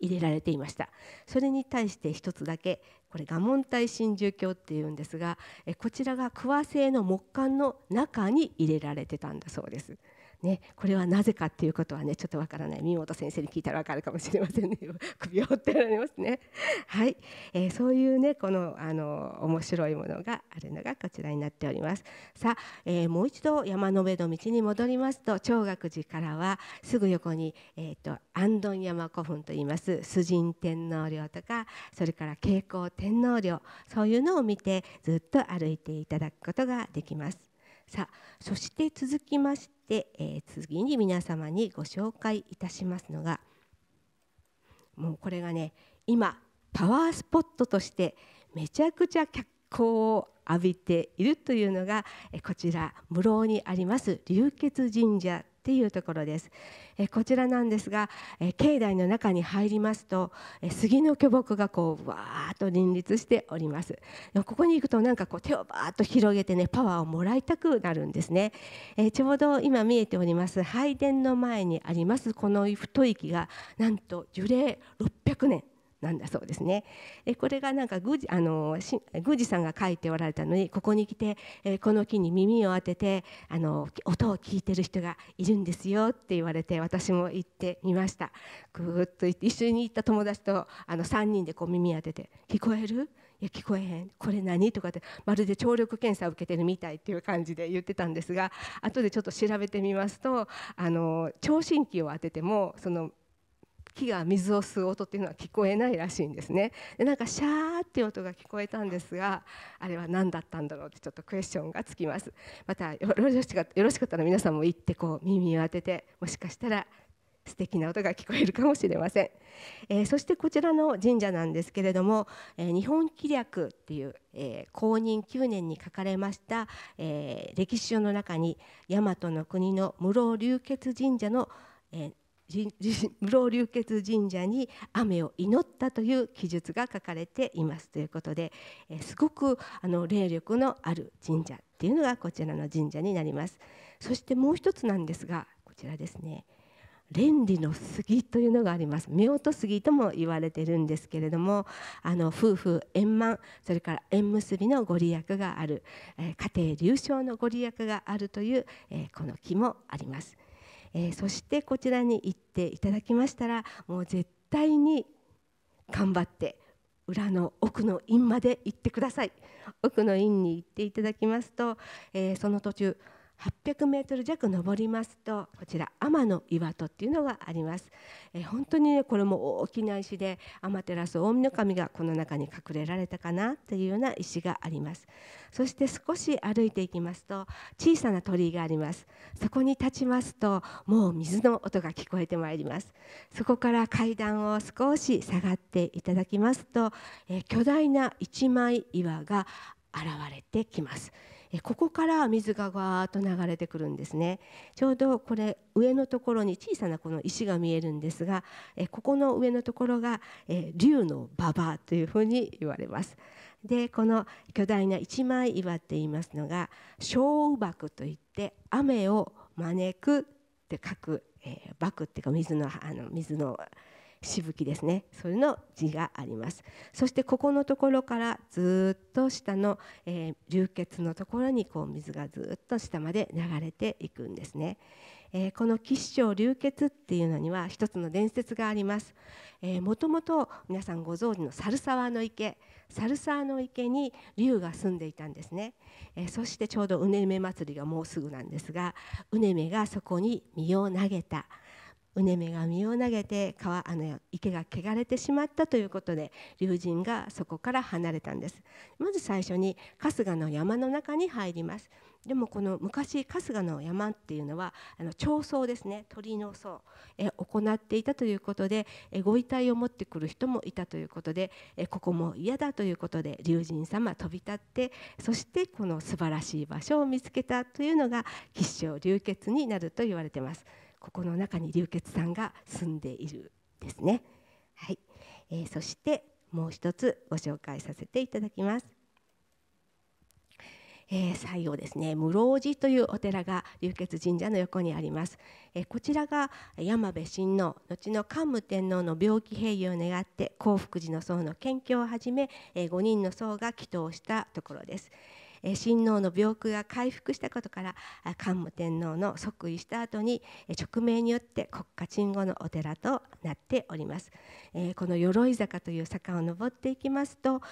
入れられていましたそれに対して一つだけこれ蒲門体真珠鏡っていうんですがこちらが桑製の木管の中に入れられてたんだそうです。ね、これはなぜかっていうことはねちょっとわからない三本先生に聞いたらわかるかもしれませんね 首を折ってられますね。はい、えー、そういうねこのあの面白いものがあるのがこちらになっております。さあ、えー、もう一度山の上の道に戻りますと長岳寺からはすぐ横に、えーと、と安頓山古墳といいます崇神天皇陵とかそれから慶光天皇陵そういうのを見てずっと歩いていただくことができます。さあそして続きましてで、え次に皆様にご紹介いたしますのがもうこれがね今パワースポットとしてめちゃくちゃ脚光を浴びているというのがこちら室生にあります流血神社っていうところです、えこちらなんですが、え境内の中に入りますと、え杉の巨木がこうわーっと林立しておりますここに行くとなんかこう手をバーっと広げてねパワーをもらいたくなるんですね、えちょうど今見えております拝殿の前にありますこの太い木がなんと樹齢600年なんだそうですね。でこれがなんか宮司あの宮司さんが書いておられたのにここに来て、えこの木に耳を当ててあの音を聞いてる人がいるんですよって言われて私も行ってみました。ぐっと一緒に行った友達とあの3人でこう耳当てて「聞こえるいや聞こえへんこれ何?」とかってまるで聴力検査を受けてるみたいっていう感じで言ってたんですが後でちょっと調べてみますとあの聴診器を当ててもその木が水を吸う音っていうのは聞こえないらしいんですねでなんかシャーっていう音が聞こえたんですがあれは何だったんだろうってちょっとクエスチョンがつきますまたよろしかったら皆さんも行ってこう耳を当ててもしかしたら素敵な音が聞こえるかもしれません、えー、そしてこちらの神社なんですけれども、えー、日本紀略っていう、えー、公認9年に書かれました、えー、歴史書の中に大和の国の室生流血神社の、えー、無老流血神社に雨を祈ったという記述が書かれていますということですごくあの霊力のある神社っていうのがこちらの神社になりますそしてもう一つなんですがこちらですね連理の杉というのがあります夫婦杉とも言われてるんですけれどもあの夫婦円満それから縁結びのご利益がある、えー、家庭流暢のご利益があるという、えー、この木もありますえー、そしてこちらに行っていただきましたらもう絶対に頑張って裏の奥の院まで行ってください奥の院に行っていただきますと、えー、その途中800メートル弱登りますとこちら天の岩戸っていうのがあります。えー、本当にねこれも大きな石で天照大御神がこの中に隠れられたかなというような石があります。そして少し歩いていきますと小さな鳥居があります。そこに立ちますともう水の音が聞こえてまいります。そこから階段を少し下がっていただきますと、えー、巨大な一枚岩が現れてきます。ここから水がわーっと流れてくるんですねちょうどこれ上のところに小さなこの石が見えるんですがここの上のところが竜の馬場というふうに言われますでこの巨大な一枚岩って言いますのが小雨瀑といって雨を招くって書く、えー、瀑っていうか水のあの水のしぶきですねそれの字がありますそしてここのところからずっと下の、えー、流血のところにこう水がずっと下まで流れていくんですね、えー、この吉祥流血っていうのには一つの伝説があります、えー、もともと皆さんご存知の猿沢の池猿沢の池に龍が住んでいたんですね、えそしてちょうどうねめ祭りがもうすぐなんですがうねめがそこに身を投げたうねめが身を投げて川あの池が汚れてしまったということで龍神がそこから離れたんですまず最初に春日の山の中に入りますでもこの昔春日の山っていうのはあの長層ですね鳥の層え行っていたということでえご遺体を持ってくる人もいたということでえここも嫌だということで龍神様飛び立ってそしてこの素晴らしい場所を見つけたというのが吉祥流血になると言われてます。ここの中に流血さんが住んでいるですね。はい、えー、そしてもう一つご紹介させていただきます。えー、最後ですね室生寺というお寺が流血神社の横にあります、えー、こちらが山部親王後の桓武天皇の病気平癒を願って興福寺の僧の研究をはじめ、えー、5人の僧が祈祷したところです、親王の病気が回復したことから桓武天皇の即位した後に勅命によって国家鎮護のお寺となっておりますこの鎧坂という坂を登っていきますと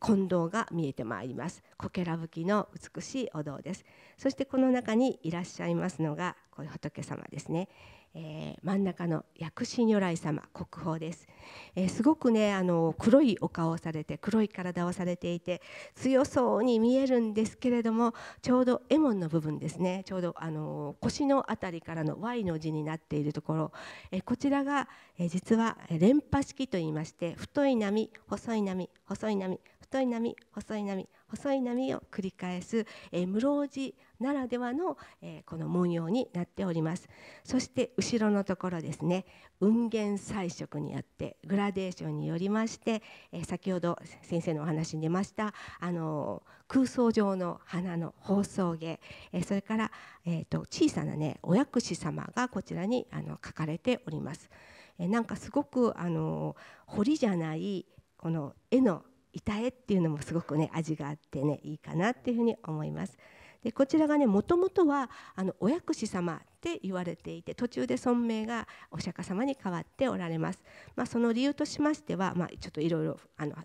金堂が見えてまいりますこけら吹きの美しいお堂ですそしてこの中にいらっしゃいますのがこういう仏様ですねえー、真ん中の薬師如来様国宝です、えー、すごくねあの黒いお顔をされて黒い体をされていて強そうに見えるんですけれどもちょうど絵モの部分ですねちょうどあの腰の辺りからの Y の字になっているところ、えー、こちらが、え実は連波式といいまして太い波細い波細い波太い波細い波細い波を繰り返す、えー、室生寺ならではの、えー、この文様になっておりますそして後ろのところですね雲源彩色によってグラデーションによりまして、えー、先ほど先生のお話に出ました、あの空想上の花の放送芸、えそれから、えーと、小さなねお薬師様がこちらにあの書かれております。えなんかすごく、あの堀じゃないこの絵のいたえっていうのもすごくね味があってねいいかなっていうふうに思います。でこちらがねもともとはあのお薬師様って言われていて途中で尊名がお釈迦様に変わっておられます、まあ、その理由としましては、まあ、ちょっといろいろ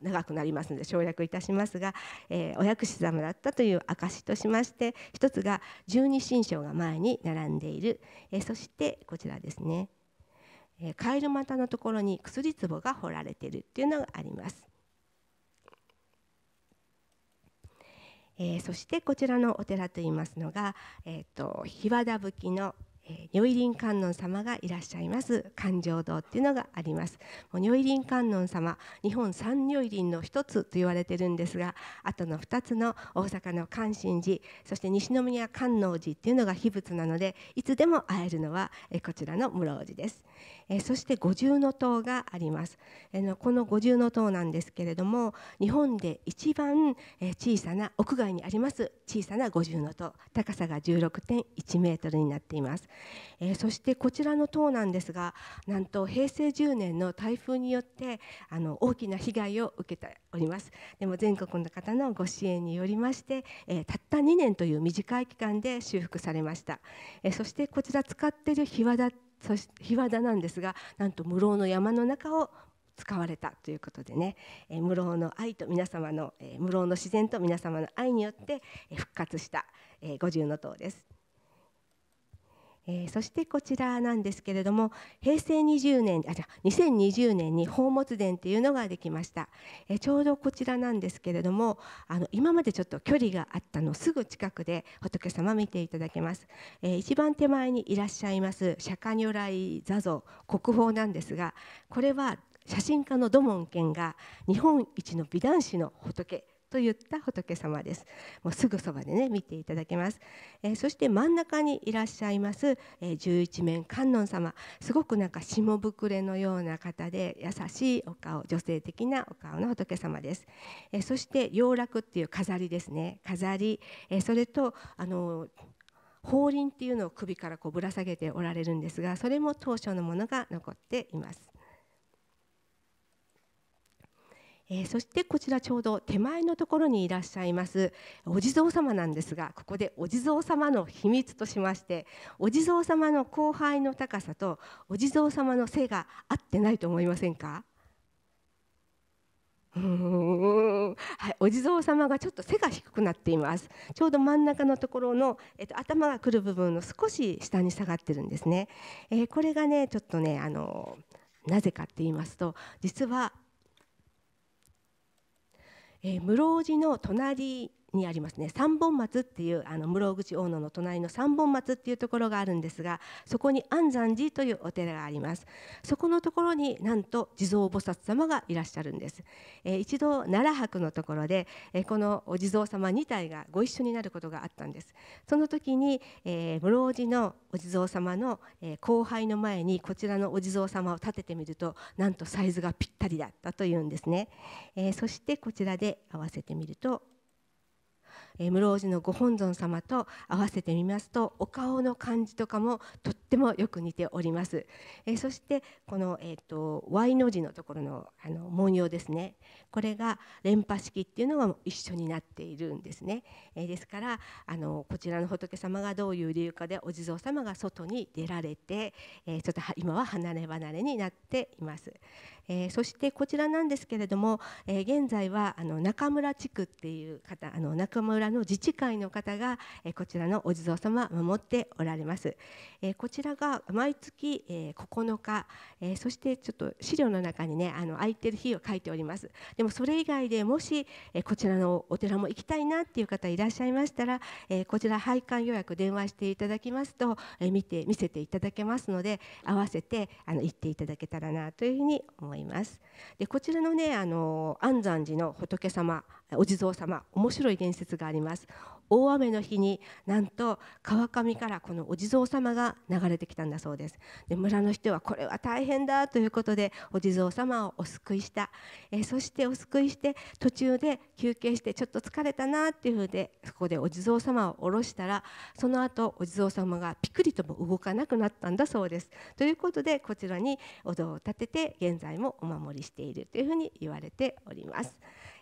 長くなりますので省略いたしますが、えー、お薬師様だったという証としまして一つが十二神将が前に並んでいる、えー、そしてこちらですね、えー、カエル股のところに薬壺が彫られているっていうのがあります。えー、そしてこちらのお寺といいますのが、えーと、と日和田吹の如意輪観音様がいらっしゃいます勘定堂っていうのがあります如意輪観音様日本三如意輪の一つと言われてるんですがあとの2つの大阪の関心寺そして西宮観音寺っていうのが秘仏なのでいつでも会えるのはこちらの室生寺です、えそして五重塔があります、えこの五重塔なんですけれども日本で一番、え小さな屋外にあります小さな五重塔高さが16.1メートルになっています、えそしてこちらの塔なんですがなんと平成10年の台風によってあの大きな被害を受けておりますでも全国の方のご支援によりまして、えたった2年という短い期間で修復されました、えそしてこちら使っている日和立そして日和田なんですがなんと室生の山の中を使われたということでね、えー、室の愛と皆様の、えー、室の自然と皆様の愛によって、復活した、えー、五重塔です。えー、そしてこちらなんですけれども平成20年あじゃあ2020年に宝物殿っていうのができました、えー、ちょうどこちらなんですけれどもあの今までちょっと距離があったのすぐ近くで仏様見ていただけます、えー、一番手前にいらっしゃいます釈迦如来座像国宝なんですがこれは写真家の土門健が日本一の美男子の仏と言った仏様ですもうすぐそばでね見ていただけます、えー、そして真ん中にいらっしゃいます、えー、十一面観音様すごくなんか下膨れのような方で優しいお顔女性的なお顔の仏様です、えー、そして洋楽っていう飾りですね飾り、えそれとあの法輪っていうのを首からこうぶら下げておられるんですがそれも当初のものが残っていますえー、そしてこちらちょうど手前のところにいらっしゃいますお地蔵様なんですがここでお地蔵様の秘密としましてお地蔵様の後輩の高さとお地蔵様の背が合ってないと思いませんかはい、お地蔵様がちょっと背が低くなっていますちょうど真ん中のところの、えっと、頭がくる部分の少し下に下がってるんですね、えー、これがねちょっとねあのなぜかって言いますと実はえー、室生寺の隣にありますね三本松っていうあの室口大野の隣の三本松っていうところがあるんですがそこに安山寺というお寺がありますそこのところになんと地蔵菩薩様がいらっしゃるんです、えー、一度奈良博のところで、えー、このお地蔵様2体がご一緒になることがあったんですその時に、えー、室生寺のお地蔵様の、えー、後輩の前にこちらのお地蔵様を立ててみるとなんとサイズがぴったりだったというんですね、えー、そしてこちらで合わせてみるとえ室生寺のご本尊様と合わせてみますとお顔の感じとかもとってもよく似ております、えそしてこの、えーと、Y の字のところのあの文様ですねこれが連覇式っていうのが一緒になっているんですね、えですからあのこちらの仏様がどういう理由かでお地蔵様が外に出られて、えちょっと今は離れ離れになっています、えー、そしてこちらなんですけれども、えー、現在はあの中村地区っていう方あの中村の自治会の方が、えー、こちらのお地蔵様守っておられます、えこちらが毎月、え9日、えそしてちょっと資料の中にねあの空いてる日を書いておりますでもそれ以外でもし、えこちらのお寺も行きたいなっていう方いらっしゃいましたら、えこちら配管予約電話していただきますと、え見て見せていただけますので合わせてあの行っていただけたらなというふうに思いますいます。でこちらのねあの安山寺の仏様お地蔵様面白い伝説があります。大雨の日になんと川上からこのお地蔵様が流れてきたんだそうですで村の人はこれは大変だということでお地蔵様をお救いした、えそしてお救いして途中で休憩してちょっと疲れたなっていうふうでそこでお地蔵様を下ろしたらその後お地蔵様がピクリとも動かなくなったんだそうですということでこちらにお堂を建てて現在もお守りしているというふうに言われております。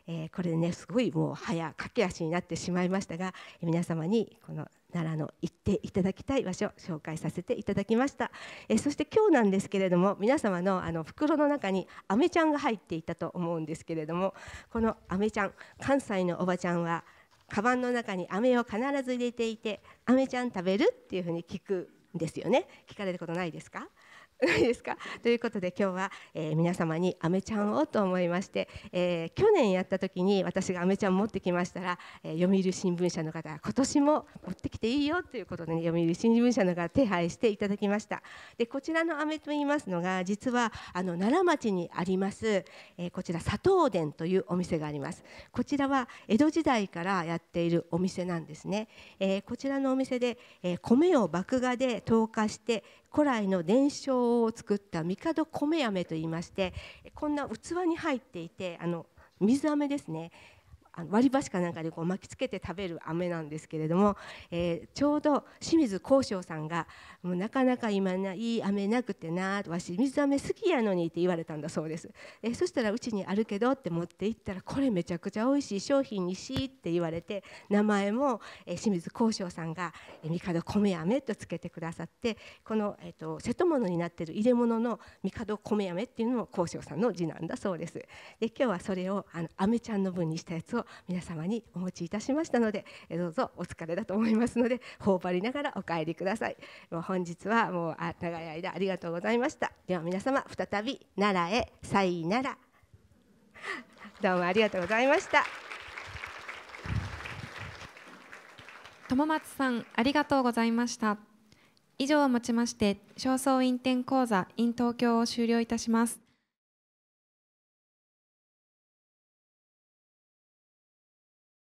えー、これでねすごいもう早駆け足になってしまいましたが皆様にこの奈良の行っていただきたい場所を紹介させていただきましたえそして今日なんですけれども皆様のあの袋の中にアメちゃんが入っていたと思うんですけれどもこのアメちゃん関西のおばちゃんはカバンの中にアメを必ず入れていて「アメちゃん食べる?」っていうふうに聞くんですよね聞かれたことないですかいいですか ということで今日は、えー、皆様に「あめちゃんを」と思いまして、えー、去年やった時に私が「あめちゃん」持ってきましたら、えー、読売新聞社の方が今年も持ってきていいよということで、ね、読売新聞社の方が手配していただきましたでこちらの「あめ」と言いますのが実はあの奈良町にあります、えこちら佐藤殿というお店がありますこちらは江戸時代からやっているお店なんですね、えこちらのお店で、え米を麦芽で糖化して、古来の伝承を作った帝米飴といいましてこんな器に入っていてあの水飴ですねあの割り箸かなんかでこう巻きつけて食べる飴なんですけれども、えー、ちょうど清水幸章さんが「もうなかなか今ないい飴なくてな」わし水飴好きやのに」って言われたんだそうです、えー、そしたら「うちにあるけど」って持って行ったら「これめちゃくちゃ美味しい商品にしい」って言われて名前も、清水幸章さんが「帝米飴」とつけてくださってこの、えーと、瀬戸物になってる入れ物の帝米飴っていうのも幸章さんの字なんだそうですで今日はそれをあの飴ちゃんの分にしたやつを皆様にお持ちいたしましたのでどうぞお疲れだと思いますので頬張りながらお帰りください本日はもう長い間ありがとうございましたでは皆様再び奈良へさいならどうもありがとうございました友松さんありがとうございました以上をもちまして、正倉院展講座 in 東京を終了いたします。